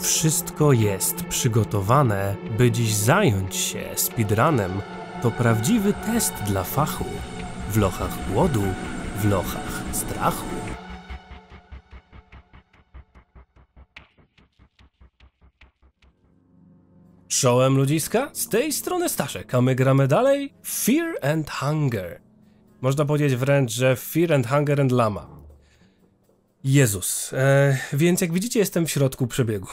Wszystko jest przygotowane, by dziś zająć się speedrunem. To prawdziwy test dla fachu. W lochach głodu, w lochach strachu. Czołem ludziska, z tej strony Staszek, a my gramy dalej Fear and Hunger. Można powiedzieć wręcz, że Fear and Hunger and Lama. Jezus. E, więc jak widzicie, jestem w środku przebiegu.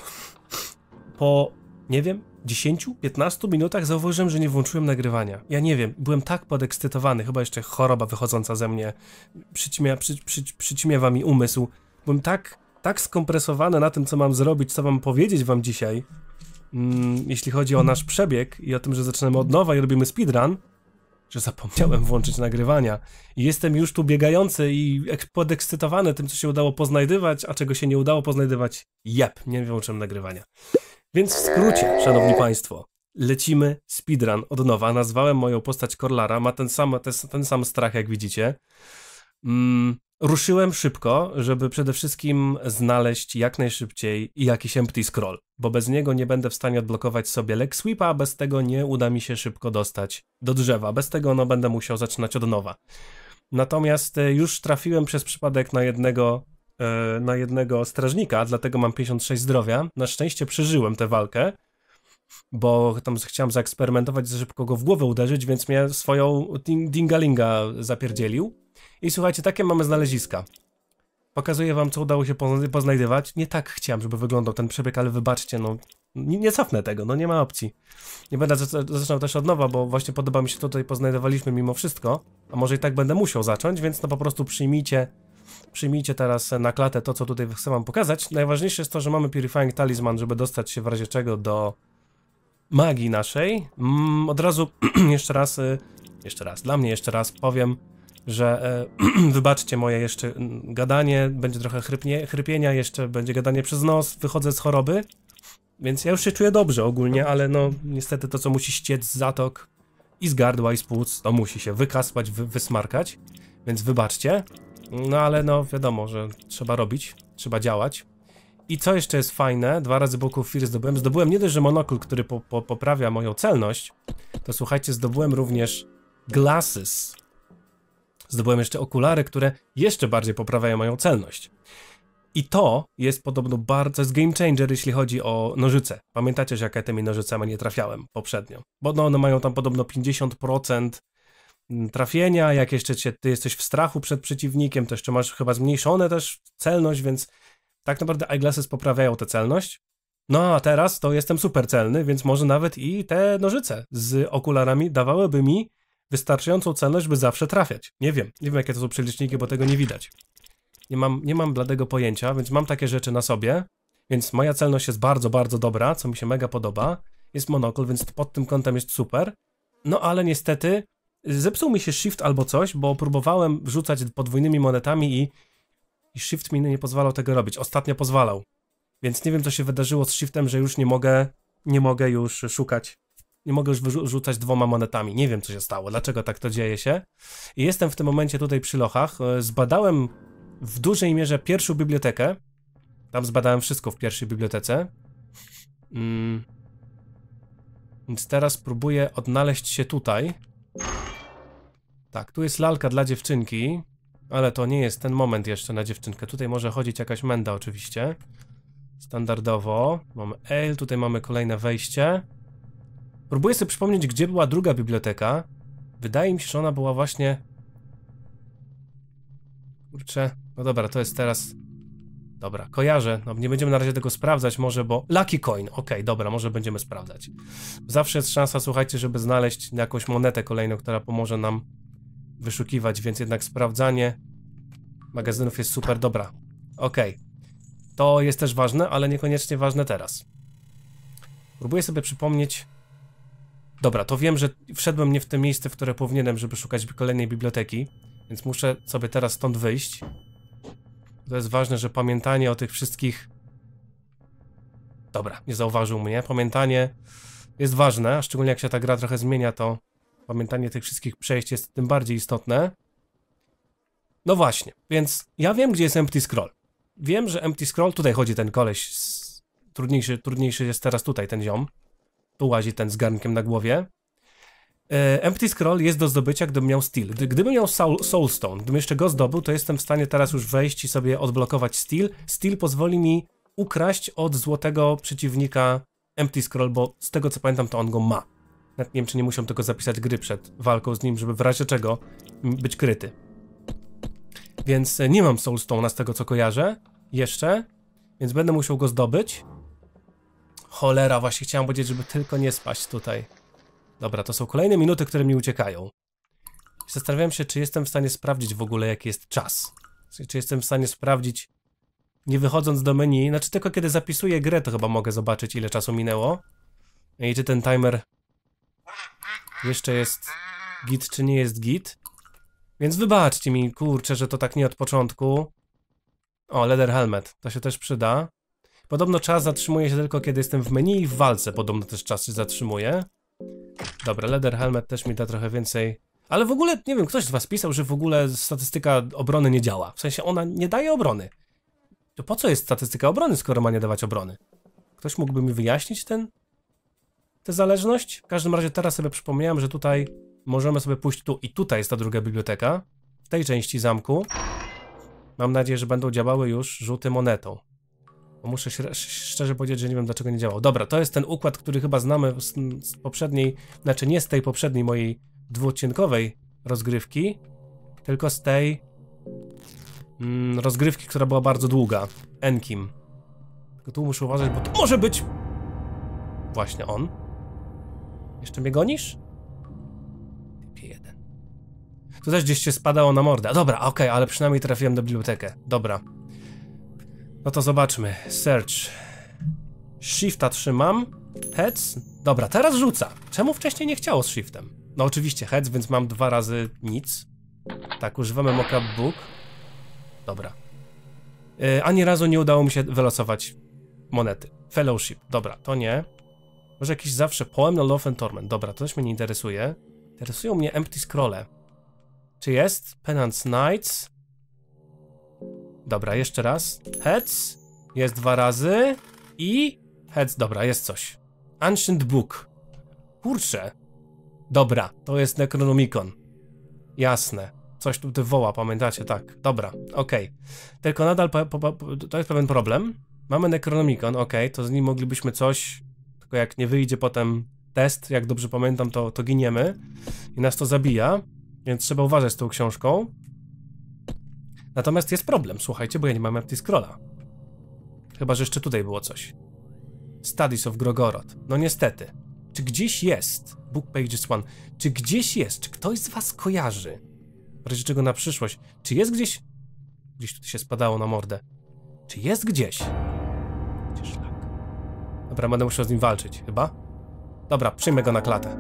Po, nie wiem, 10-15 minutach zauważyłem, że nie włączyłem nagrywania. Ja nie wiem, byłem tak podekscytowany, chyba jeszcze choroba wychodząca ze mnie przyćmia, przy, przy, przyćmiewa mi umysł. Byłem tak, tak skompresowany na tym, co mam zrobić, co mam powiedzieć wam dzisiaj, mm, jeśli chodzi o nasz przebieg i o tym, że zaczynamy od nowa i robimy speedrun, że zapomniałem włączyć nagrywania. I jestem już tu biegający i podekscytowany tym, co się udało poznajdywać, a czego się nie udało poznajdywać, jep, nie włączyłem nagrywania. Więc w skrócie, szanowni państwo, lecimy speedrun od nowa. Nazwałem moją postać Korlara, ma ten sam, ten, ten sam strach, jak widzicie. Mm, Ruszyłem szybko, żeby przede wszystkim znaleźć jak najszybciej jakiś empty scroll, bo bez niego nie będę w stanie odblokować sobie leg sweepa, a bez tego nie uda mi się szybko dostać do drzewa. Bez tego no będę musiał zaczynać od nowa. Natomiast e, już trafiłem przez przypadek na jednego e, na jednego strażnika, dlatego mam 56 zdrowia. Na szczęście przeżyłem tę walkę, bo tam chciałem zaeksperymentować, za szybko go w głowę uderzyć, więc mnie swoją ding dingalinga zapierdzielił. I słuchajcie, takie mamy znaleziska. Pokazuję wam, co udało się poznajdywać. Nie tak chciałem, żeby wyglądał ten przebieg, ale wybaczcie, no nie, nie cofnę tego, no nie ma opcji. Nie będę zaczynał też od nowa, bo właśnie podoba mi się to, tutaj poznajdowaliśmy mimo wszystko, a może i tak będę musiał zacząć, więc no po prostu przyjmijcie, przyjmijcie teraz na klatę to, co tutaj chcę wam pokazać. Najważniejsze jest to, że mamy Purifying Talisman, żeby dostać się w razie czego do magii naszej. Mm, od razu jeszcze raz, y, jeszcze raz, dla mnie jeszcze raz powiem, że e, wybaczcie moje jeszcze mm, gadanie, będzie trochę chrypnie, chrypienia, jeszcze będzie gadanie przez nos, wychodzę z choroby. Więc ja już się czuję dobrze ogólnie, ale no niestety to, co musi ściec z zatok i z gardła i z płuc, to musi się wykaspać, wy, wysmarkać. Więc wybaczcie. No ale no wiadomo, że trzeba robić, trzeba działać. I co jeszcze jest fajne, dwa razy boku Fear zdobyłem. Zdobyłem nie dość, że monokul, który po, po, poprawia moją celność, to słuchajcie, zdobyłem również glasses, Zdobyłem jeszcze okulary, które jeszcze bardziej poprawiają moją celność. I to jest podobno bardzo, jest game changer, jeśli chodzi o nożyce. Pamiętacie, że jak tymi nożycami nie trafiałem poprzednio. Bo no, one mają tam podobno 50% trafienia, jak jeszcze cię, ty jesteś w strachu przed przeciwnikiem, to jeszcze masz chyba zmniejszone też celność, więc tak naprawdę eyeglasses poprawiają tę celność. No a teraz to jestem super celny, więc może nawet i te nożyce z okularami dawałyby mi wystarczającą celność, by zawsze trafiać. Nie wiem, nie wiem jakie to są przeliczniki, bo tego nie widać. Nie mam, nie mam bladego pojęcia, więc mam takie rzeczy na sobie, więc moja celność jest bardzo, bardzo dobra, co mi się mega podoba. Jest monokl, więc pod tym kątem jest super. No ale niestety zepsuł mi się shift albo coś, bo próbowałem rzucać podwójnymi monetami i, i shift mi nie pozwalał tego robić. Ostatnio pozwalał. Więc nie wiem, co się wydarzyło z shiftem, że już nie mogę, nie mogę już szukać nie mogę już wyrzucać dwoma monetami. Nie wiem, co się stało, dlaczego tak to dzieje się. I jestem w tym momencie tutaj przy Lochach. E, zbadałem w dużej mierze pierwszą bibliotekę. Tam zbadałem wszystko w pierwszej bibliotece. Mm. Więc teraz próbuję odnaleźć się tutaj. Tak, tu jest lalka dla dziewczynki, ale to nie jest ten moment jeszcze na dziewczynkę. Tutaj może chodzić jakaś menda oczywiście. Standardowo. Mamy ale, tutaj mamy kolejne wejście. Próbuję sobie przypomnieć, gdzie była druga biblioteka. Wydaje mi się, że ona była właśnie... Kurczę... No dobra, to jest teraz... Dobra, kojarzę. No, nie będziemy na razie tego sprawdzać może, bo... Lucky coin, okej, okay, dobra, może będziemy sprawdzać. Zawsze jest szansa, słuchajcie, żeby znaleźć jakąś monetę kolejną, która pomoże nam wyszukiwać, więc jednak sprawdzanie magazynów jest super dobra. Okej. Okay. To jest też ważne, ale niekoniecznie ważne teraz. Próbuję sobie przypomnieć, Dobra, to wiem, że wszedłem nie w to miejsce, w które powinienem, żeby szukać kolejnej biblioteki, więc muszę sobie teraz stąd wyjść. To jest ważne, że pamiętanie o tych wszystkich... Dobra, nie zauważył mnie. Pamiętanie jest ważne, a szczególnie jak się ta gra trochę zmienia, to pamiętanie tych wszystkich przejść jest tym bardziej istotne. No właśnie, więc ja wiem, gdzie jest Empty Scroll. Wiem, że Empty Scroll, tutaj chodzi ten koleś, z... trudniejszy, trudniejszy jest teraz tutaj ten ziom łazi ten z garnkiem na głowie. E, Empty Scroll jest do zdobycia, gdybym miał Steel. Gdybym miał soul, Soulstone, gdybym jeszcze go zdobył, to jestem w stanie teraz już wejść i sobie odblokować Steel. Steel pozwoli mi ukraść od złotego przeciwnika Empty Scroll, bo z tego co pamiętam, to on go ma. Nawet nie wiem, czy nie musiał tylko zapisać gry przed walką z nim, żeby w razie czego być kryty. Więc e, nie mam Soulstone'a z tego co kojarzę jeszcze, więc będę musiał go zdobyć. Cholera, właśnie chciałem powiedzieć, żeby tylko nie spaść tutaj. Dobra, to są kolejne minuty, które mi uciekają. Zastanawiam się, czy jestem w stanie sprawdzić w ogóle, jaki jest czas. Czy jestem w stanie sprawdzić, nie wychodząc do menu, znaczy tylko kiedy zapisuję grę, to chyba mogę zobaczyć, ile czasu minęło. I czy ten timer jeszcze jest git, czy nie jest git. Więc wybaczcie mi, kurczę, że to tak nie od początku. O, leather helmet, to się też przyda. Podobno czas zatrzymuje się tylko kiedy jestem w menu i w walce. Podobno też czas się zatrzymuje. Dobra, leather helmet też mi da trochę więcej. Ale w ogóle, nie wiem, ktoś z was pisał, że w ogóle statystyka obrony nie działa. W sensie ona nie daje obrony. To po co jest statystyka obrony, skoro ma nie dawać obrony? Ktoś mógłby mi wyjaśnić ten... tę zależność? W każdym razie teraz sobie przypomniałem, że tutaj możemy sobie pójść tu i tutaj jest ta druga biblioteka. W tej części zamku. Mam nadzieję, że będą działały już żółte monetą. No muszę szczerze powiedzieć, że nie wiem dlaczego nie działał. Dobra, to jest ten układ, który chyba znamy z, z poprzedniej, znaczy nie z tej poprzedniej mojej dwuodcinkowej rozgrywki, tylko z tej mm, rozgrywki, która była bardzo długa. Enkim. Tylko tu muszę uważać, bo to może być właśnie on. Jeszcze mnie gonisz? Typie jeden. Tu też gdzieś się spadało na mordę. Dobra, okej, okay, ale przynajmniej trafiłem do bibliotekę. Dobra. No to zobaczmy. Search. Shifta trzymam. Heads. Dobra, teraz rzuca. Czemu wcześniej nie chciało z shiftem? No oczywiście heads, więc mam dwa razy nic. Tak, używamy mockup book. Dobra. Yy, ani razu nie udało mi się wylosować monety. Fellowship. Dobra, to nie. Może jakiś zawsze poem na Love and Torment. Dobra, to też mnie nie interesuje. Interesują mnie empty scrolle. Czy jest? Penance Knights? Dobra, jeszcze raz. Heads. Jest dwa razy. I... Heads, dobra, jest coś. Ancient Book. Kurczę. Dobra, to jest Necronomicon. Jasne. Coś tu woła, pamiętacie, tak. Dobra, okej. Okay. Tylko nadal to jest pewien problem. Mamy Necronomicon, okej, okay, to z nim moglibyśmy coś... Tylko jak nie wyjdzie potem test, jak dobrze pamiętam, to, to giniemy. I nas to zabija. Więc trzeba uważać z tą książką. Natomiast jest problem, słuchajcie, bo ja nie mam Empty-Scrolla. Chyba, że jeszcze tutaj było coś. Studies of Grogorod. No niestety. Czy gdzieś jest, Book Pages One, czy gdzieś jest, czy ktoś z was kojarzy, w razie czego na przyszłość, czy jest gdzieś, gdzieś tutaj się spadało na mordę, czy jest gdzieś, gdzie szlak? Dobra, będę musiał z nim walczyć, chyba? Dobra, przyjmę go na klatę.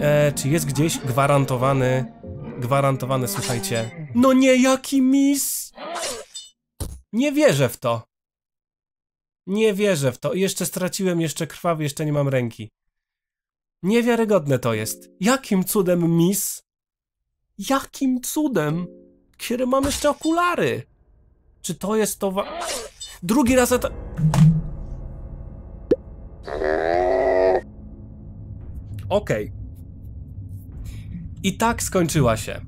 E, czy jest gdzieś gwarantowany, gwarantowany, słuchajcie, no nie, jaki mis! Nie wierzę w to. Nie wierzę w to. Jeszcze straciłem, jeszcze krwawy, jeszcze nie mam ręki. Niewiarygodne to jest. Jakim cudem mis? Jakim cudem? Kiedy mam jeszcze okulary? Czy to jest to... Drugi raz atak... Okej. Okay. I tak skończyła się.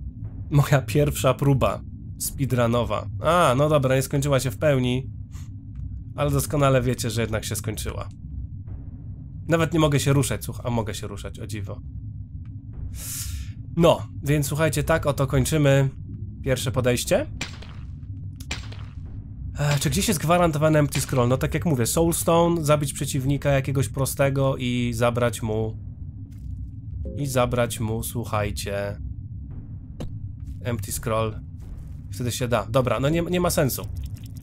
Moja pierwsza próba speedrunowa. A, no dobra, nie skończyła się w pełni, ale doskonale wiecie, że jednak się skończyła. Nawet nie mogę się ruszać, słuch, a mogę się ruszać, o dziwo. No, więc słuchajcie, tak oto kończymy pierwsze podejście. E, czy gdzieś jest gwarantowany empty scroll? No tak jak mówię, soulstone, zabić przeciwnika jakiegoś prostego i zabrać mu... I zabrać mu, słuchajcie empty scroll. Wtedy się da. Dobra, no nie, nie ma sensu.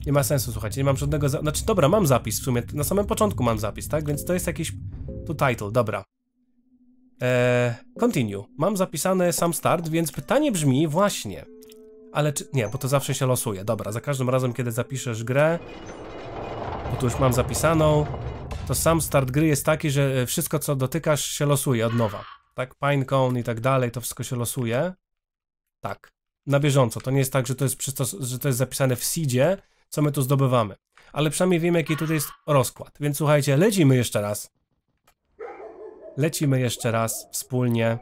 Nie ma sensu, słuchajcie, nie mam żadnego... Za... Znaczy, dobra, mam zapis w sumie, na samym początku mam zapis, tak? Więc to jest jakiś... Tu title, dobra. Eee, continue. Mam zapisane sam start, więc pytanie brzmi właśnie... Ale czy... Nie, bo to zawsze się losuje. Dobra, za każdym razem, kiedy zapiszesz grę... Bo tu już mam zapisaną... To sam start gry jest taki, że e, wszystko, co dotykasz, się losuje od nowa. Tak, pinecone i tak dalej, to wszystko się losuje tak, na bieżąco. To nie jest tak, że to jest, przystos- że to jest zapisane w seedzie, co my tu zdobywamy. Ale przynajmniej wiemy, jaki tutaj jest rozkład. Więc słuchajcie, lecimy jeszcze raz. Lecimy jeszcze raz wspólnie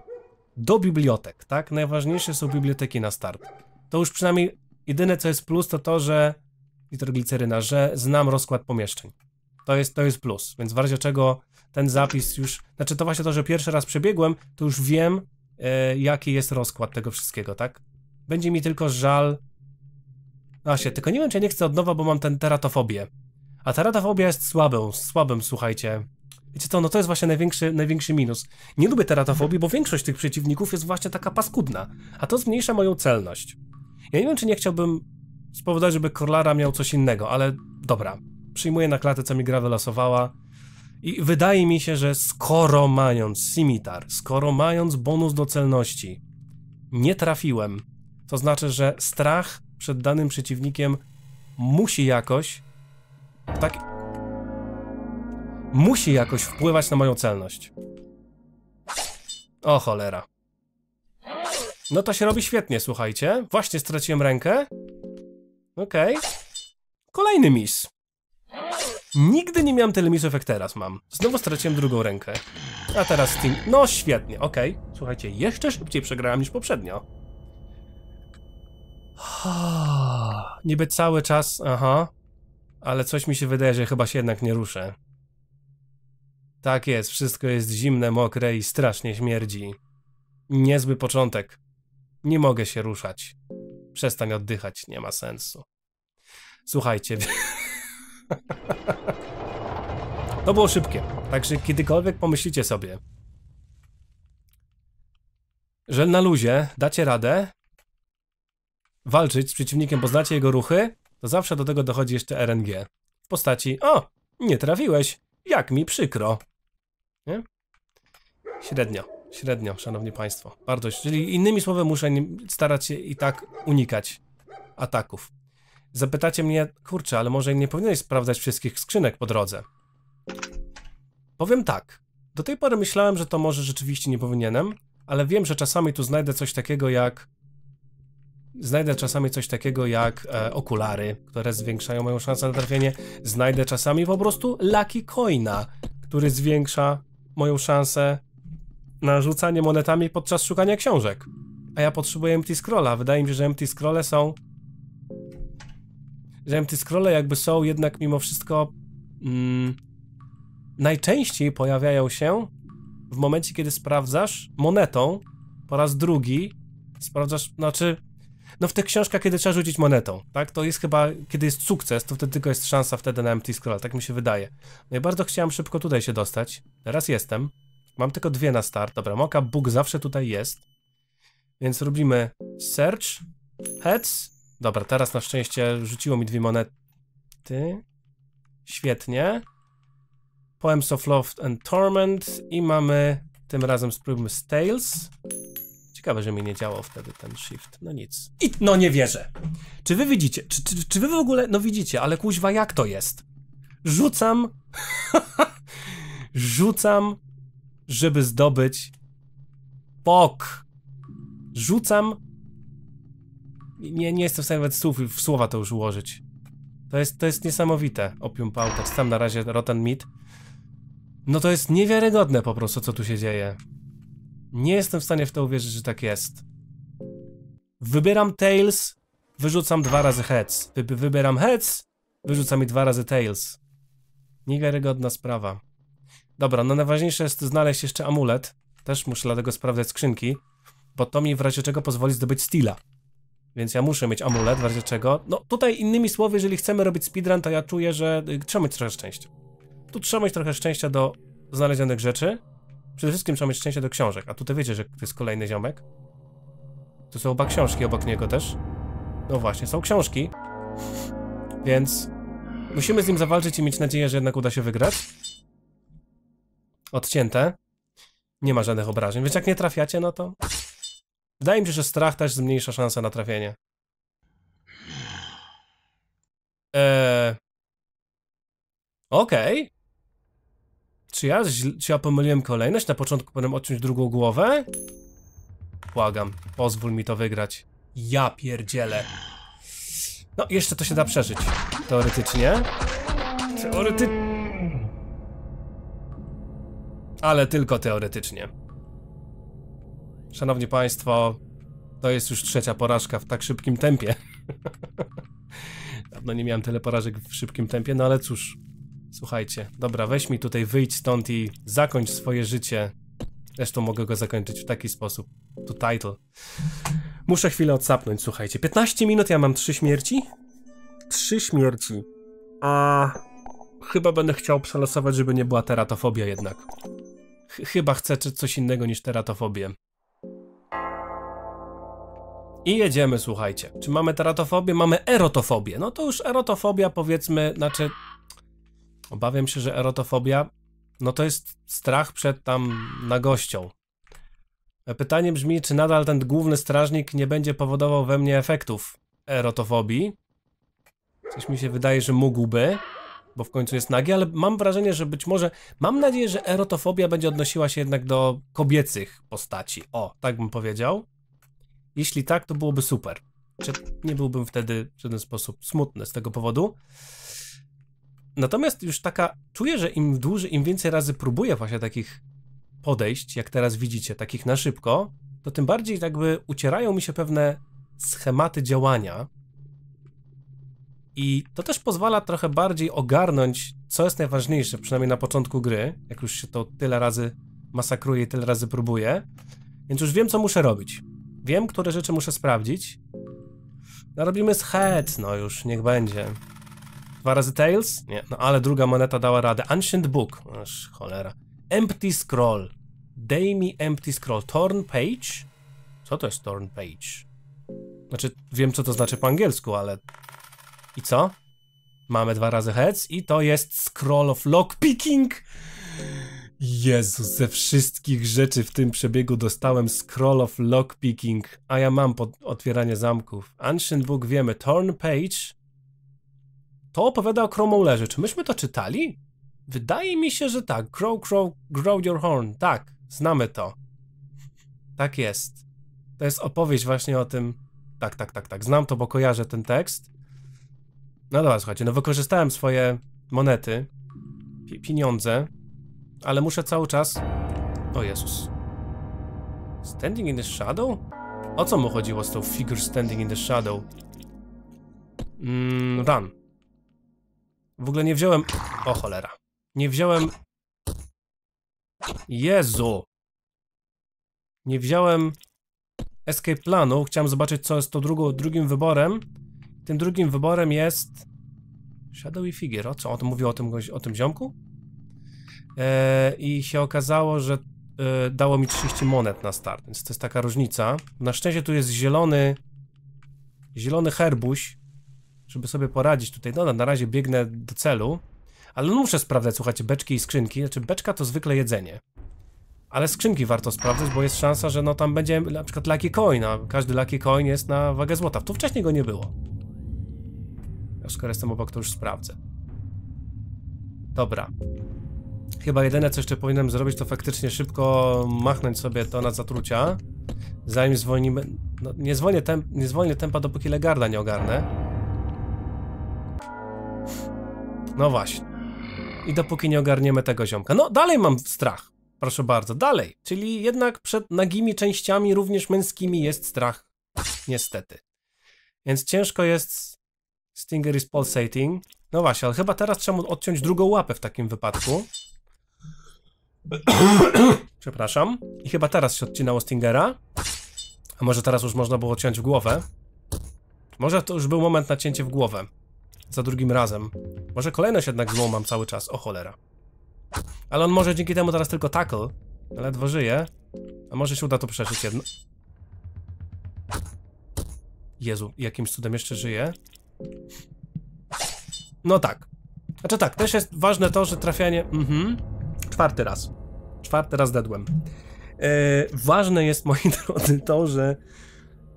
do bibliotek, tak? Najważniejsze są biblioteki na start. To już przynajmniej jedyne, co jest plus, to to, że nitrogliceryna, że znam rozkład pomieszczeń. To jest, to jest plus, więc w razie czego ten zapis już, znaczy to właśnie to, że pierwszy raz przebiegłem, to już wiem, E, jaki jest rozkład tego wszystkiego, tak? Będzie mi tylko żal. Właśnie, tylko nie wiem, czy nie chcę od nowa, bo mam ten teratofobię. A teratofobia jest słabą, słabym, słuchajcie. Wiecie to? no to jest właśnie największy, największy minus. Nie lubię teratofobii, bo większość tych przeciwników jest właśnie taka paskudna, a to zmniejsza moją celność. Ja nie wiem, czy nie chciałbym spowodować, żeby Korlara miał coś innego, ale dobra. Przyjmuję na klatę, co mi gra wylosowała. I wydaje mi się, że skoro mając simitar, skoro mając bonus do celności, nie trafiłem, to znaczy, że strach przed danym przeciwnikiem musi jakoś tak musi jakoś wpływać na moją celność. O cholera. No to się robi świetnie, słuchajcie. Właśnie straciłem rękę. Okej. Okay. Kolejny mis. Nigdy nie miałem tyle misów jak teraz mam. Znowu straciłem drugą rękę. A teraz Steam. No świetnie, okej. Okay. Słuchajcie, jeszcze szybciej przegrałem niż poprzednio. Niby cały czas, aha. Ale coś mi się wydaje, że chyba się jednak nie ruszę. Tak jest, wszystko jest zimne, mokre i strasznie śmierdzi. Niezły początek. Nie mogę się ruszać. Przestań oddychać, nie ma sensu. Słuchajcie, to było szybkie. Także kiedykolwiek pomyślicie sobie, że na luzie dacie radę walczyć z przeciwnikiem, bo znacie jego ruchy, to zawsze do tego dochodzi jeszcze RNG. W postaci, o, nie trafiłeś, jak mi przykro. Nie? Średnio, średnio, szanowni państwo. Bardzo, czyli innymi słowy muszę starać się i tak unikać ataków. Zapytacie mnie, kurczę, ale może nie powinieneś sprawdzać wszystkich skrzynek po drodze. Powiem tak. Do tej pory myślałem, że to może rzeczywiście nie powinienem, ale wiem, że czasami tu znajdę coś takiego jak... Znajdę czasami coś takiego jak e, okulary, które zwiększają moją szansę na trafienie. Znajdę czasami po prostu Lucky Coina, który zwiększa moją szansę na rzucanie monetami podczas szukania książek. A ja potrzebuję empty scrolla. Wydaje mi się, że empty scrolle są że empty scrolle jakby są jednak mimo wszystko mm, najczęściej pojawiają się w momencie, kiedy sprawdzasz monetą po raz drugi, sprawdzasz, znaczy no w tych książkach, kiedy trzeba rzucić monetą, tak? To jest chyba, kiedy jest sukces, to wtedy tylko jest szansa wtedy na empty scroll, tak mi się wydaje. No i bardzo chciałem szybko tutaj się dostać. Teraz jestem. Mam tylko dwie na start. Dobra, Moka Bóg zawsze tutaj jest. Więc robimy search, heads, Dobra, teraz na szczęście rzuciło mi dwie monety. Świetnie. Poems of Love and Torment i mamy tym razem spróbujmy z Tales. Ciekawe, że mi nie działał wtedy ten shift. No nic. I no nie wierzę. Czy wy widzicie? Czy, czy, czy wy w ogóle, no widzicie, ale kuźwa jak to jest? Rzucam. Rzucam, żeby zdobyć pok. Rzucam, nie, nie jestem w stanie nawet słów, w słowa to już ułożyć. To jest, to jest niesamowite, Opium Powder, Tam na razie Rotten Meat. No to jest niewiarygodne po prostu, co tu się dzieje. Nie jestem w stanie w to uwierzyć, że tak jest. Wybieram Tails, wyrzucam dwa razy Heads. Wy wybieram Heads, wyrzucam i dwa razy Tails. Niewiarygodna sprawa. Dobra, no najważniejsze jest znaleźć jeszcze amulet. Też muszę dlatego sprawdzać skrzynki, bo to mi w razie czego pozwoli zdobyć Steela. Więc ja muszę mieć amulet, w razie czego. No tutaj innymi słowy, jeżeli chcemy robić speedrun, to ja czuję, że y, trzeba mieć trochę szczęścia. Tu trzeba mieć trochę szczęścia do znalezionych rzeczy. Przede wszystkim trzeba mieć szczęście do książek. A tutaj wiecie, że to jest kolejny ziomek. Tu są oba książki obok niego też. No właśnie, są książki. Więc musimy z nim zawalczyć i mieć nadzieję, że jednak uda się wygrać. Odcięte. Nie ma żadnych obrażeń. Więc jak nie trafiacie, no to Wydaje mi się, że strach też zmniejsza szansę na trafienie. Eee... Okej. Okay. Czy ja, czy ja pomyliłem kolejność? Na początku powinienem odciąć drugą głowę? Błagam, pozwól mi to wygrać. Ja pierdzielę. No, jeszcze to się da przeżyć. Teoretycznie. Teoretycznie. Ale tylko teoretycznie. Szanowni Państwo, to jest już trzecia porażka w tak szybkim tempie. Dawno nie miałem tyle porażek w szybkim tempie, no ale cóż. Słuchajcie, dobra, weź mi tutaj, wyjdź stąd i zakończ swoje życie. Zresztą mogę go zakończyć w taki sposób. To title. Muszę chwilę odsapnąć, słuchajcie. 15 minut, ja mam 3 śmierci? 3 śmierci. A chyba będę chciał przelosować, żeby nie była teratofobia jednak. Ch chyba chcę coś innego niż teratofobię. I jedziemy, słuchajcie. Czy mamy teratofobię? Mamy erotofobię. No to już erotofobia powiedzmy, znaczy... Obawiam się, że erotofobia no to jest strach przed tam nagością. Pytanie brzmi, czy nadal ten główny strażnik nie będzie powodował we mnie efektów erotofobii? Coś mi się wydaje, że mógłby, bo w końcu jest nagi, ale mam wrażenie, że być może, mam nadzieję, że erotofobia będzie odnosiła się jednak do kobiecych postaci. O, tak bym powiedział. Jeśli tak, to byłoby super. Nie byłbym wtedy w żaden sposób smutny z tego powodu. Natomiast już taka, czuję, że im dłużej, im więcej razy próbuję właśnie takich podejść, jak teraz widzicie, takich na szybko, to tym bardziej jakby ucierają mi się pewne schematy działania. I to też pozwala trochę bardziej ogarnąć, co jest najważniejsze, przynajmniej na początku gry, jak już się to tyle razy masakruje, tyle razy próbuje. Więc już wiem, co muszę robić. Wiem, które rzeczy muszę sprawdzić. Narobimy no, z head, no już, niech będzie. Dwa razy Tails? Nie, no ale druga moneta dała radę. Ancient Book, aż cholera. Empty Scroll. Daj mi Empty Scroll. Torn Page? Co to jest Torn Page? Znaczy, wiem co to znaczy po angielsku, ale... I co? Mamy dwa razy heads i to jest Scroll of Lockpicking! Jezus, ze wszystkich rzeczy w tym przebiegu dostałem Scroll of Lockpicking, a ja mam pod otwieranie zamków. Ancient Book wiemy, Torn Page to opowiada o Cromwellerze. Czy myśmy to czytali? Wydaje mi się, że tak. Grow, grow, grow your horn. Tak, znamy to. Tak jest. To jest opowieść właśnie o tym. Tak, tak, tak, tak. Znam to, bo kojarzę ten tekst. No dobra, słuchajcie, no wykorzystałem swoje monety, pieniądze, ale muszę cały czas... O Jezus. Standing in the shadow? O co mu chodziło z tą figure standing in the shadow? Mmm, run. W ogóle nie wziąłem... O cholera. Nie wziąłem... Jezu! Nie wziąłem escape planu. Chciałem zobaczyć, co jest to drugo drugim wyborem. Tym drugim wyborem jest... Shadowy figure. O co? On mówił o tym, o tym ziomku? E, i się okazało, że e, dało mi 30 monet na start, więc to jest taka różnica. Na szczęście tu jest zielony, zielony herbuś, żeby sobie poradzić tutaj. No, na razie biegnę do celu, ale no, muszę sprawdzać, słuchajcie, beczki i skrzynki. Znaczy, beczka to zwykle jedzenie. Ale skrzynki warto sprawdzać, bo jest szansa, że no tam będzie na przykład lucky coin, a każdy lucky coin jest na wagę złota. Tu wcześniej go nie było. Ja skoro jestem obok, to już sprawdzę. Dobra. Chyba jedyne, co jeszcze powinienem zrobić, to faktycznie szybko machnąć sobie to na zatrucia. Zanim zwolnimy... No, nie, zwolnię temp... nie zwolnię tempa, dopóki Legarda nie ogarnę. No właśnie. I dopóki nie ogarniemy tego ziomka. No, dalej mam strach. Proszę bardzo, dalej. Czyli jednak przed nagimi częściami, również męskimi, jest strach. Niestety. Więc ciężko jest... Stinger is pulsating. No właśnie, ale chyba teraz trzeba odciąć drugą łapę w takim wypadku. Przepraszam. I chyba teraz się odcinało Stingera. A może teraz już można było ciąć w głowę? Może to już był moment na cięcie w głowę. Za drugim razem. Może kolejność jednak złą mam cały czas. O cholera. Ale on może dzięki temu teraz tylko tackle. Ledwo żyje. A może się uda to przeżyć jedno... Jezu, jakimś cudem jeszcze żyje? No tak. Znaczy tak, też jest ważne to, że trafianie... Mhm. Czwarty raz. Czwarty raz dedłem. E, ważne jest, moi drodzy, to, że.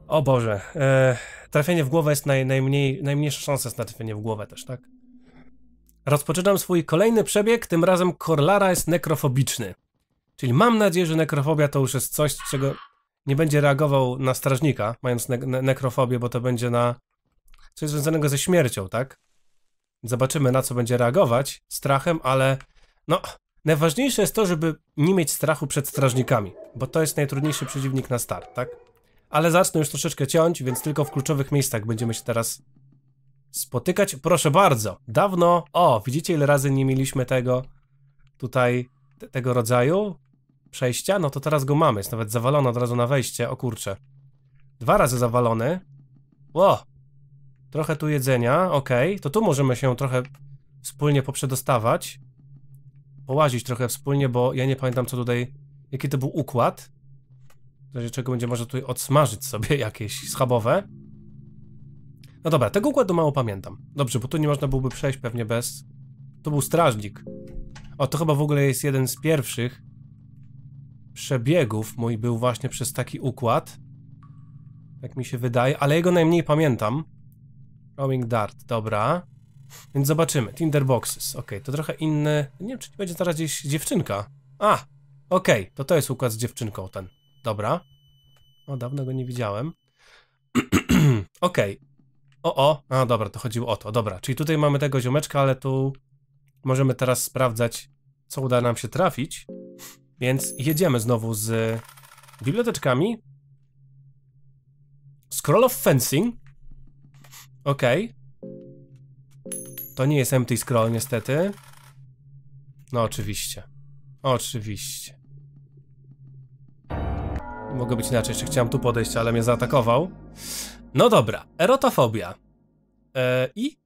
O Boże. E, trafienie w głowę jest naj, najmniej, najmniejsza szansa na trafienie w głowę też, tak? Rozpoczynam swój kolejny przebieg, tym razem Korlara jest nekrofobiczny. Czyli mam nadzieję, że nekrofobia to już jest coś, czego nie będzie reagował na strażnika, mając ne ne nekrofobię, bo to będzie na coś związanego ze śmiercią, tak? Zobaczymy, na co będzie reagować strachem, ale no, Najważniejsze jest to, żeby nie mieć strachu przed strażnikami, bo to jest najtrudniejszy przeciwnik na start, tak? Ale zacznę już troszeczkę ciąć, więc tylko w kluczowych miejscach będziemy się teraz spotykać. Proszę bardzo, dawno... O, widzicie ile razy nie mieliśmy tego tutaj, tego rodzaju przejścia? No to teraz go mamy, jest nawet zawalony od razu na wejście, o kurcze. Dwa razy zawalony. Ło! Trochę tu jedzenia, ok. To tu możemy się trochę wspólnie poprzedostawać połazić trochę wspólnie, bo ja nie pamiętam co tutaj, jaki to był układ. W razie czego będzie może tutaj odsmażyć sobie jakieś schabowe. No dobra, tego układu mało pamiętam. Dobrze, bo tu nie można byłoby przejść pewnie bez... To był strażnik. O, to chyba w ogóle jest jeden z pierwszych przebiegów mój był właśnie przez taki układ. Jak mi się wydaje, ale jego najmniej pamiętam. Roaming Dart, dobra. Więc zobaczymy. Tinderboxes. Ok, to trochę inny... Nie wiem, czy nie będzie zaraz gdzieś dziewczynka. A! ok, to to jest układ z dziewczynką ten. Dobra. O, dawno go nie widziałem. ok. O, o. A, dobra, to chodziło o to. Dobra, czyli tutaj mamy tego ziomeczka, ale tu możemy teraz sprawdzać, co uda nam się trafić. Więc jedziemy znowu z biblioteczkami. Scroll of Fencing. ok. To nie jest empty scroll niestety. No oczywiście. Oczywiście. mogę być inaczej, jeszcze chciałem tu podejść, ale mnie zaatakował. No dobra, erotofobia. E, I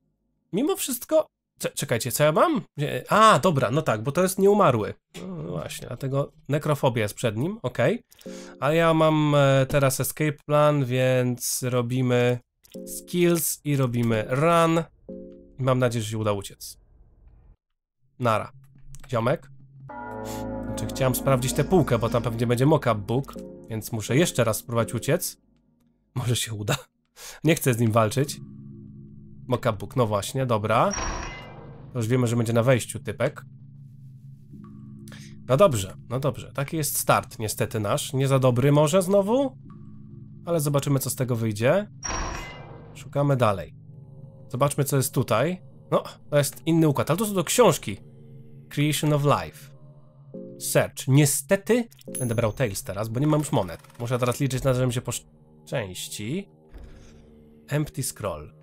mimo wszystko... C czekajcie, co ja mam? A, dobra, no tak, bo to jest nieumarły. No, no właśnie, dlatego nekrofobia jest przed nim, ok. A ja mam e, teraz escape plan, więc robimy skills i robimy run mam nadzieję, że się uda uciec. Nara. Ziomek? Znaczy, chciałem sprawdzić tę półkę, bo tam pewnie będzie mock-up book, więc muszę jeszcze raz spróbować uciec. Może się uda. Nie chcę z nim walczyć. Mock-up book, no właśnie, dobra. To już wiemy, że będzie na wejściu typek. No dobrze, no dobrze. Taki jest start niestety nasz. Nie za dobry może znowu? Ale zobaczymy, co z tego wyjdzie. Szukamy dalej. Zobaczmy, co jest tutaj. No, to jest inny układ, ale to są do książki. Creation of Life. Search. Niestety będę brał Tails teraz, bo nie mam już monet. Muszę teraz liczyć na to, żebym się części. Empty scroll.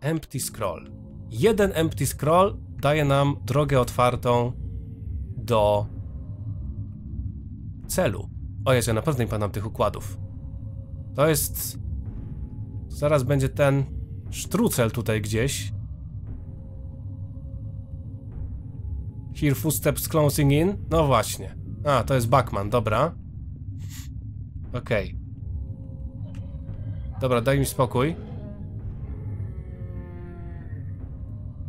Empty scroll. Jeden empty scroll daje nam drogę otwartą do celu. O jest ja na pewno nie pamiętam tych układów. To jest... Zaraz będzie ten Sztrucel tutaj gdzieś. Here footsteps closing in. No właśnie. A, to jest Bachman, dobra. Okej. Okay. Dobra, daj mi spokój.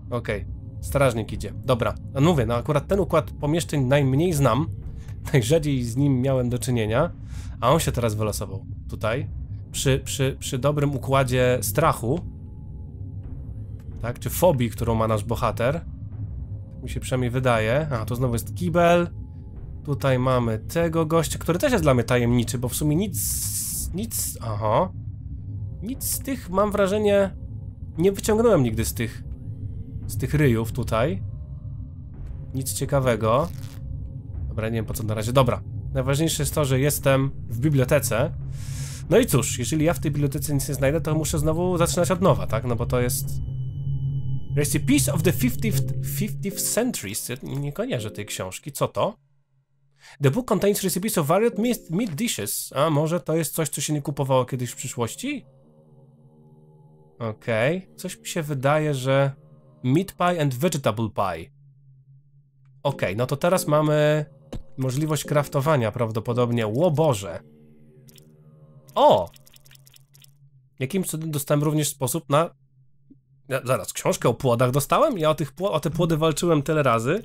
Okej. Okay. Strażnik idzie. Dobra. No mówię, no akurat ten układ pomieszczeń najmniej znam. Najrzadziej z nim miałem do czynienia. A on się teraz wylosował. Tutaj. Przy, przy, przy dobrym układzie strachu tak? Czy fobii, którą ma nasz bohater. Tak mi się przynajmniej wydaje. A, to znowu jest kibel. Tutaj mamy tego gościa, który też jest dla mnie tajemniczy, bo w sumie nic... Nic... Aha. Nic z tych, mam wrażenie, nie wyciągnąłem nigdy z tych... Z tych ryjów tutaj. Nic ciekawego. Dobra, nie wiem po co na razie. Dobra. Najważniejsze jest to, że jestem w bibliotece. No i cóż, jeżeli ja w tej bibliotece nic nie znajdę, to muszę znowu zaczynać od nowa, tak? No bo to jest Recipes of the 50th, 50th Nie kojarzę tej książki. Co to? The book contains recipes of varied meat dishes. A może to jest coś, co się nie kupowało kiedyś w przyszłości? Okej. Okay. Coś mi się wydaje, że... Meat pie and vegetable pie. Okej, okay, no to teraz mamy możliwość kraftowania prawdopodobnie. Łoboże. O! Jakim cudem dostałem również sposób na ja, zaraz, książkę o płodach dostałem? Ja o, tych, o te płody walczyłem tyle razy.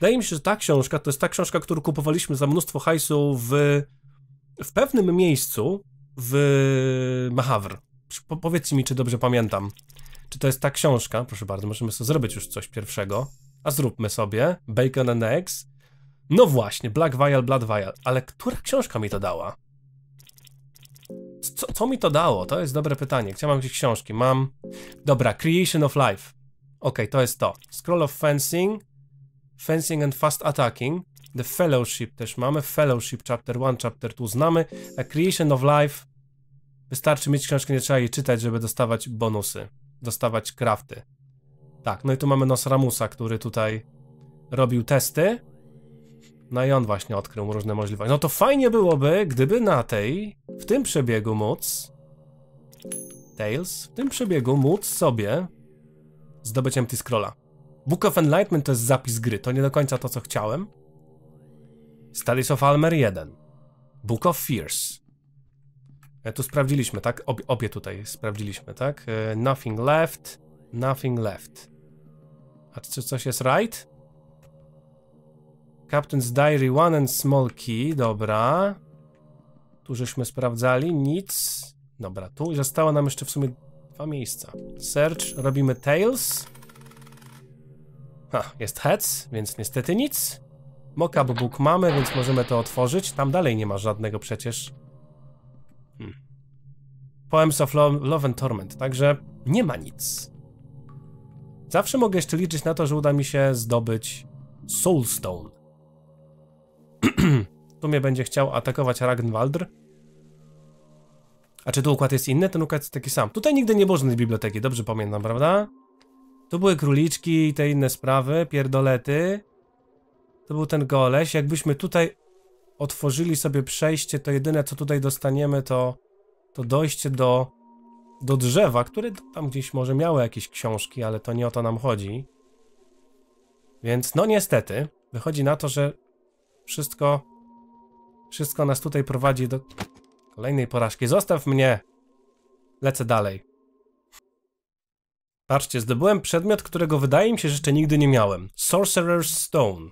Wydaje mi się, że ta książka to jest ta książka, którą kupowaliśmy za mnóstwo hajsu w, w pewnym miejscu w Mahawr. Po, powiedzcie mi, czy dobrze pamiętam. Czy to jest ta książka? Proszę bardzo, możemy sobie zrobić już coś pierwszego. A zróbmy sobie Bacon and Eggs. No właśnie, Black Vial, Blood Vial. Ale która książka mi to dała? co, co mi to dało? To jest dobre pytanie. Chciałem gdzieś książki. Mam. Dobra, Creation of Life. Ok, to jest to. Scroll of Fencing. Fencing and Fast Attacking. The Fellowship też mamy. Fellowship Chapter 1, Chapter 2 znamy. A Creation of Life. Wystarczy mieć książkę, nie trzeba jej czytać, żeby dostawać bonusy. Dostawać crafty. Tak, no i tu mamy Nosramusa, który tutaj robił testy. No i on właśnie odkrył różne możliwości. No to fajnie byłoby, gdyby na tej, w tym przebiegu móc... Tails, w tym przebiegu móc sobie zdobyć Empty Scrolla. Book of Enlightenment to jest zapis gry, to nie do końca to, co chciałem. Studies of Almer 1. Book of Fears. E, tu sprawdziliśmy, tak? Ob obie tutaj sprawdziliśmy, tak? E, nothing left, nothing left. A czy coś jest right? Captain's Diary One and Small Key, dobra. Tu żeśmy sprawdzali, nic. Dobra, tu i zostało nam jeszcze w sumie dwa miejsca. Search, robimy Tails. Ha, jest Heads, więc niestety nic. Mockup Book mamy, więc możemy to otworzyć. Tam dalej nie ma żadnego przecież. Hmm. Poems of Love, Love and Torment, także nie ma nic. Zawsze mogę jeszcze liczyć na to, że uda mi się zdobyć Soulstone. tu mnie będzie chciał atakować Ragnwaldr. A czy tu układ jest inny? Ten układ jest taki sam. Tutaj nigdy nie było żadnej biblioteki, dobrze pamiętam, prawda? Tu były króliczki i te inne sprawy, pierdolety. To był ten goleś. Jakbyśmy tutaj otworzyli sobie przejście, to jedyne co tutaj dostaniemy to, to dojście do, do drzewa, które tam gdzieś może miało jakieś książki, ale to nie o to nam chodzi. Więc no niestety, wychodzi na to, że wszystko... Wszystko nas tutaj prowadzi do kolejnej porażki. Zostaw mnie! Lecę dalej. Patrzcie, zdobyłem przedmiot, którego wydaje mi się, że jeszcze nigdy nie miałem. Sorcerer's Stone.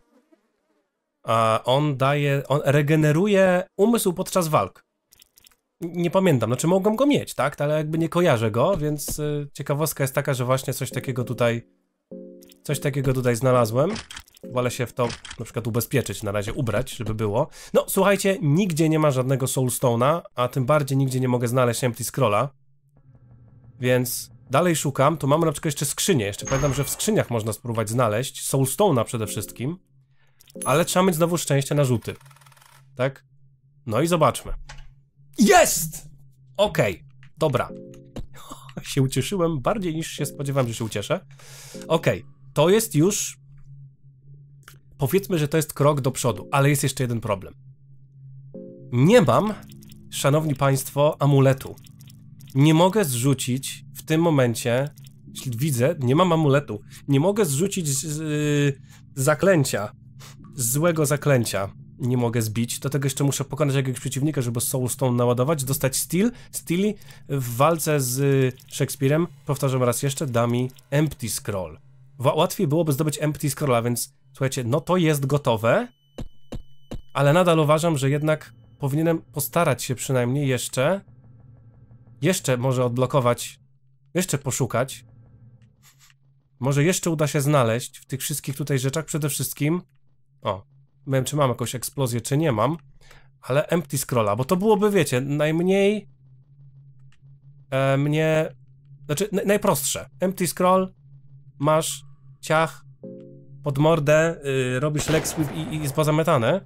A on daje... On regeneruje umysł podczas walk. Nie pamiętam, znaczy mogłem go mieć, tak? Ale jakby nie kojarzę go, więc y, ciekawostka jest taka, że właśnie coś takiego tutaj... Coś takiego tutaj znalazłem. Wolę się w to na przykład ubezpieczyć, na razie ubrać, żeby było. No, słuchajcie, nigdzie nie ma żadnego Soulstone'a, a tym bardziej nigdzie nie mogę znaleźć Empty Scrolla. Więc dalej szukam. Tu mamy na przykład jeszcze skrzynię. Jeszcze pamiętam, że w skrzyniach można spróbować znaleźć Soulstone'a przede wszystkim. Ale trzeba mieć znowu szczęście na rzuty. Tak? No i zobaczmy. Jest! Okej, okay. dobra. się ucieszyłem bardziej niż się spodziewałem, że się ucieszę. Okej, okay. to jest już Powiedzmy, że to jest krok do przodu, ale jest jeszcze jeden problem. Nie mam, szanowni państwo, amuletu. Nie mogę zrzucić w tym momencie, jeśli widzę, nie mam amuletu. Nie mogę zrzucić z, yy, zaklęcia, złego zaklęcia nie mogę zbić. Do tego jeszcze muszę pokonać jakiegoś przeciwnika, żeby Soul tą naładować, dostać steel. Steely w walce z Szekspirem, powtarzam raz jeszcze, Dami mi Empty Scroll łatwiej byłoby zdobyć empty scrolla, więc słuchajcie, no to jest gotowe, ale nadal uważam, że jednak powinienem postarać się przynajmniej jeszcze, jeszcze może odblokować, jeszcze poszukać, może jeszcze uda się znaleźć w tych wszystkich tutaj rzeczach przede wszystkim, o, nie wiem czy mam jakąś eksplozję, czy nie mam, ale empty scrolla, bo to byłoby, wiecie, najmniej e, mnie, znaczy najprostsze, empty scroll, masz ciach, pod mordę, y, robisz Lex i, i, i zboza metanę.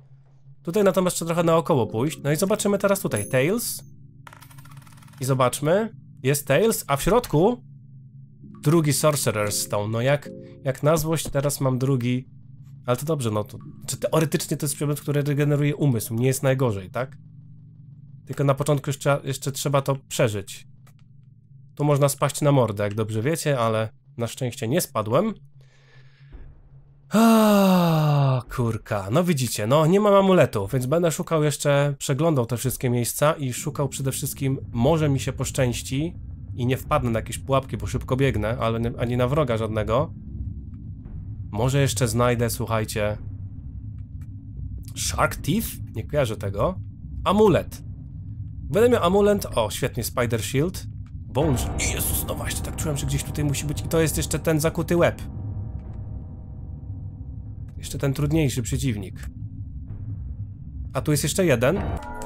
Tutaj natomiast jeszcze trochę naokoło pójść. No i zobaczymy teraz tutaj Tails. I zobaczmy. Jest Tails, a w środku drugi Sorcerer Stone. No jak, jak na złość teraz mam drugi... Ale to dobrze, no to... Czy teoretycznie to jest przedmiot, który regeneruje umysł. Nie jest najgorzej, tak? Tylko na początku jeszcze, jeszcze trzeba to przeżyć. Tu można spaść na mordę, jak dobrze wiecie, ale na szczęście nie spadłem. O, kurka, no widzicie, no nie mam amuletu, więc będę szukał jeszcze, przeglądał te wszystkie miejsca i szukał przede wszystkim, może mi się poszczęści i nie wpadnę na jakieś pułapki, bo szybko biegnę, ale nie, ani na wroga żadnego. Może jeszcze znajdę, słuchajcie, Shark Teeth? Nie kojarzę tego. Amulet. Będę miał amulet, o świetnie, Spider Shield. Bone Jezus, no właśnie, tak czułem, że gdzieś tutaj musi być i to jest jeszcze ten zakuty łeb. Jeszcze ten trudniejszy przeciwnik. A tu jest jeszcze jeden.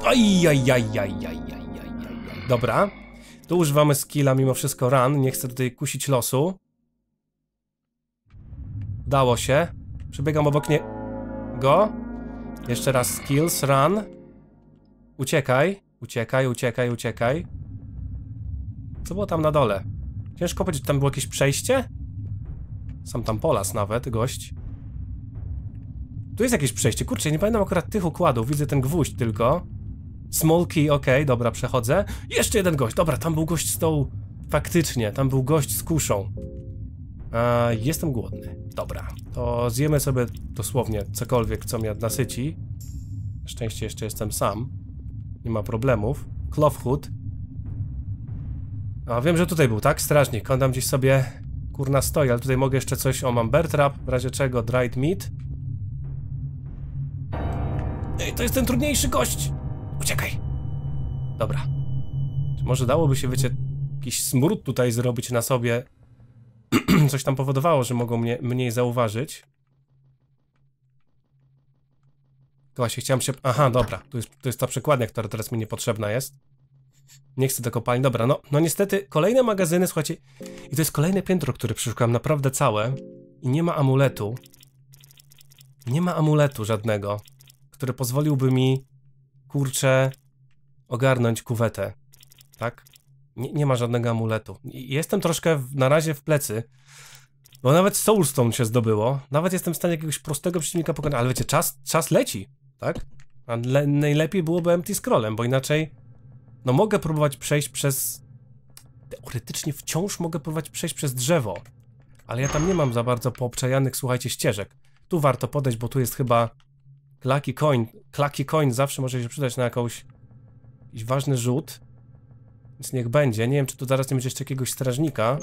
Ajajajajajajajajajaj. Dobra. Tu używamy skilla mimo wszystko run. Nie chcę tutaj kusić losu. Dało się. Przebiegam obok nie... Go. Jeszcze raz skills, run. Uciekaj. Uciekaj, uciekaj, uciekaj. Co było tam na dole? Ciężko powiedzieć, tam było jakieś przejście? Sam tam polas nawet, gość. Tu jest jakieś przejście. Kurczę, nie pamiętam akurat tych układów. Widzę ten gwóźdź tylko. Small key, okej, okay, dobra, przechodzę. Jeszcze jeden gość. Dobra, tam był gość z tą... Faktycznie, tam był gość z kuszą. A, e, jestem głodny. Dobra, to zjemy sobie dosłownie cokolwiek, co mnie nasyci. szczęście jeszcze jestem sam. Nie ma problemów. Clothhood. A wiem, że tutaj był, tak? Strażnik. On tam gdzieś sobie kurna stoi, ale tutaj mogę jeszcze coś... O, mam bear trap, w razie czego dried meat. Ej, to jest ten trudniejszy gość! Uciekaj! Dobra. Czy może dałoby się, wiecie, jakiś smród tutaj zrobić na sobie? Coś tam powodowało, że mogą mnie mniej zauważyć. To właśnie chciałem się... Aha, dobra. To jest, to jest ta przekładnia, która teraz mi niepotrzebna jest. Nie chcę do kopalni. Dobra, no, no niestety kolejne magazyny, słuchajcie. I to jest kolejne piętro, które przeszukałem naprawdę całe. I nie ma amuletu. Nie ma amuletu żadnego który pozwoliłby mi, kurczę, ogarnąć kuwetę, tak? Nie, nie ma żadnego amuletu. Jestem troszkę na razie w plecy, bo nawet Soulstone się zdobyło. Nawet jestem w stanie jakiegoś prostego przeciwnika pokonać, ale wiecie, czas, czas leci, tak? A najlepiej byłoby empty scrollem, bo inaczej no mogę próbować przejść przez... Teoretycznie wciąż mogę próbować przejść przez drzewo, ale ja tam nie mam za bardzo poobczajanych, słuchajcie, ścieżek. Tu warto podejść, bo tu jest chyba Klaki coin. Klaki coin zawsze może się przydać na jakąś, jakiś ważny rzut. Więc niech będzie. Nie wiem, czy tu zaraz nie będzie jeszcze jakiegoś strażnika.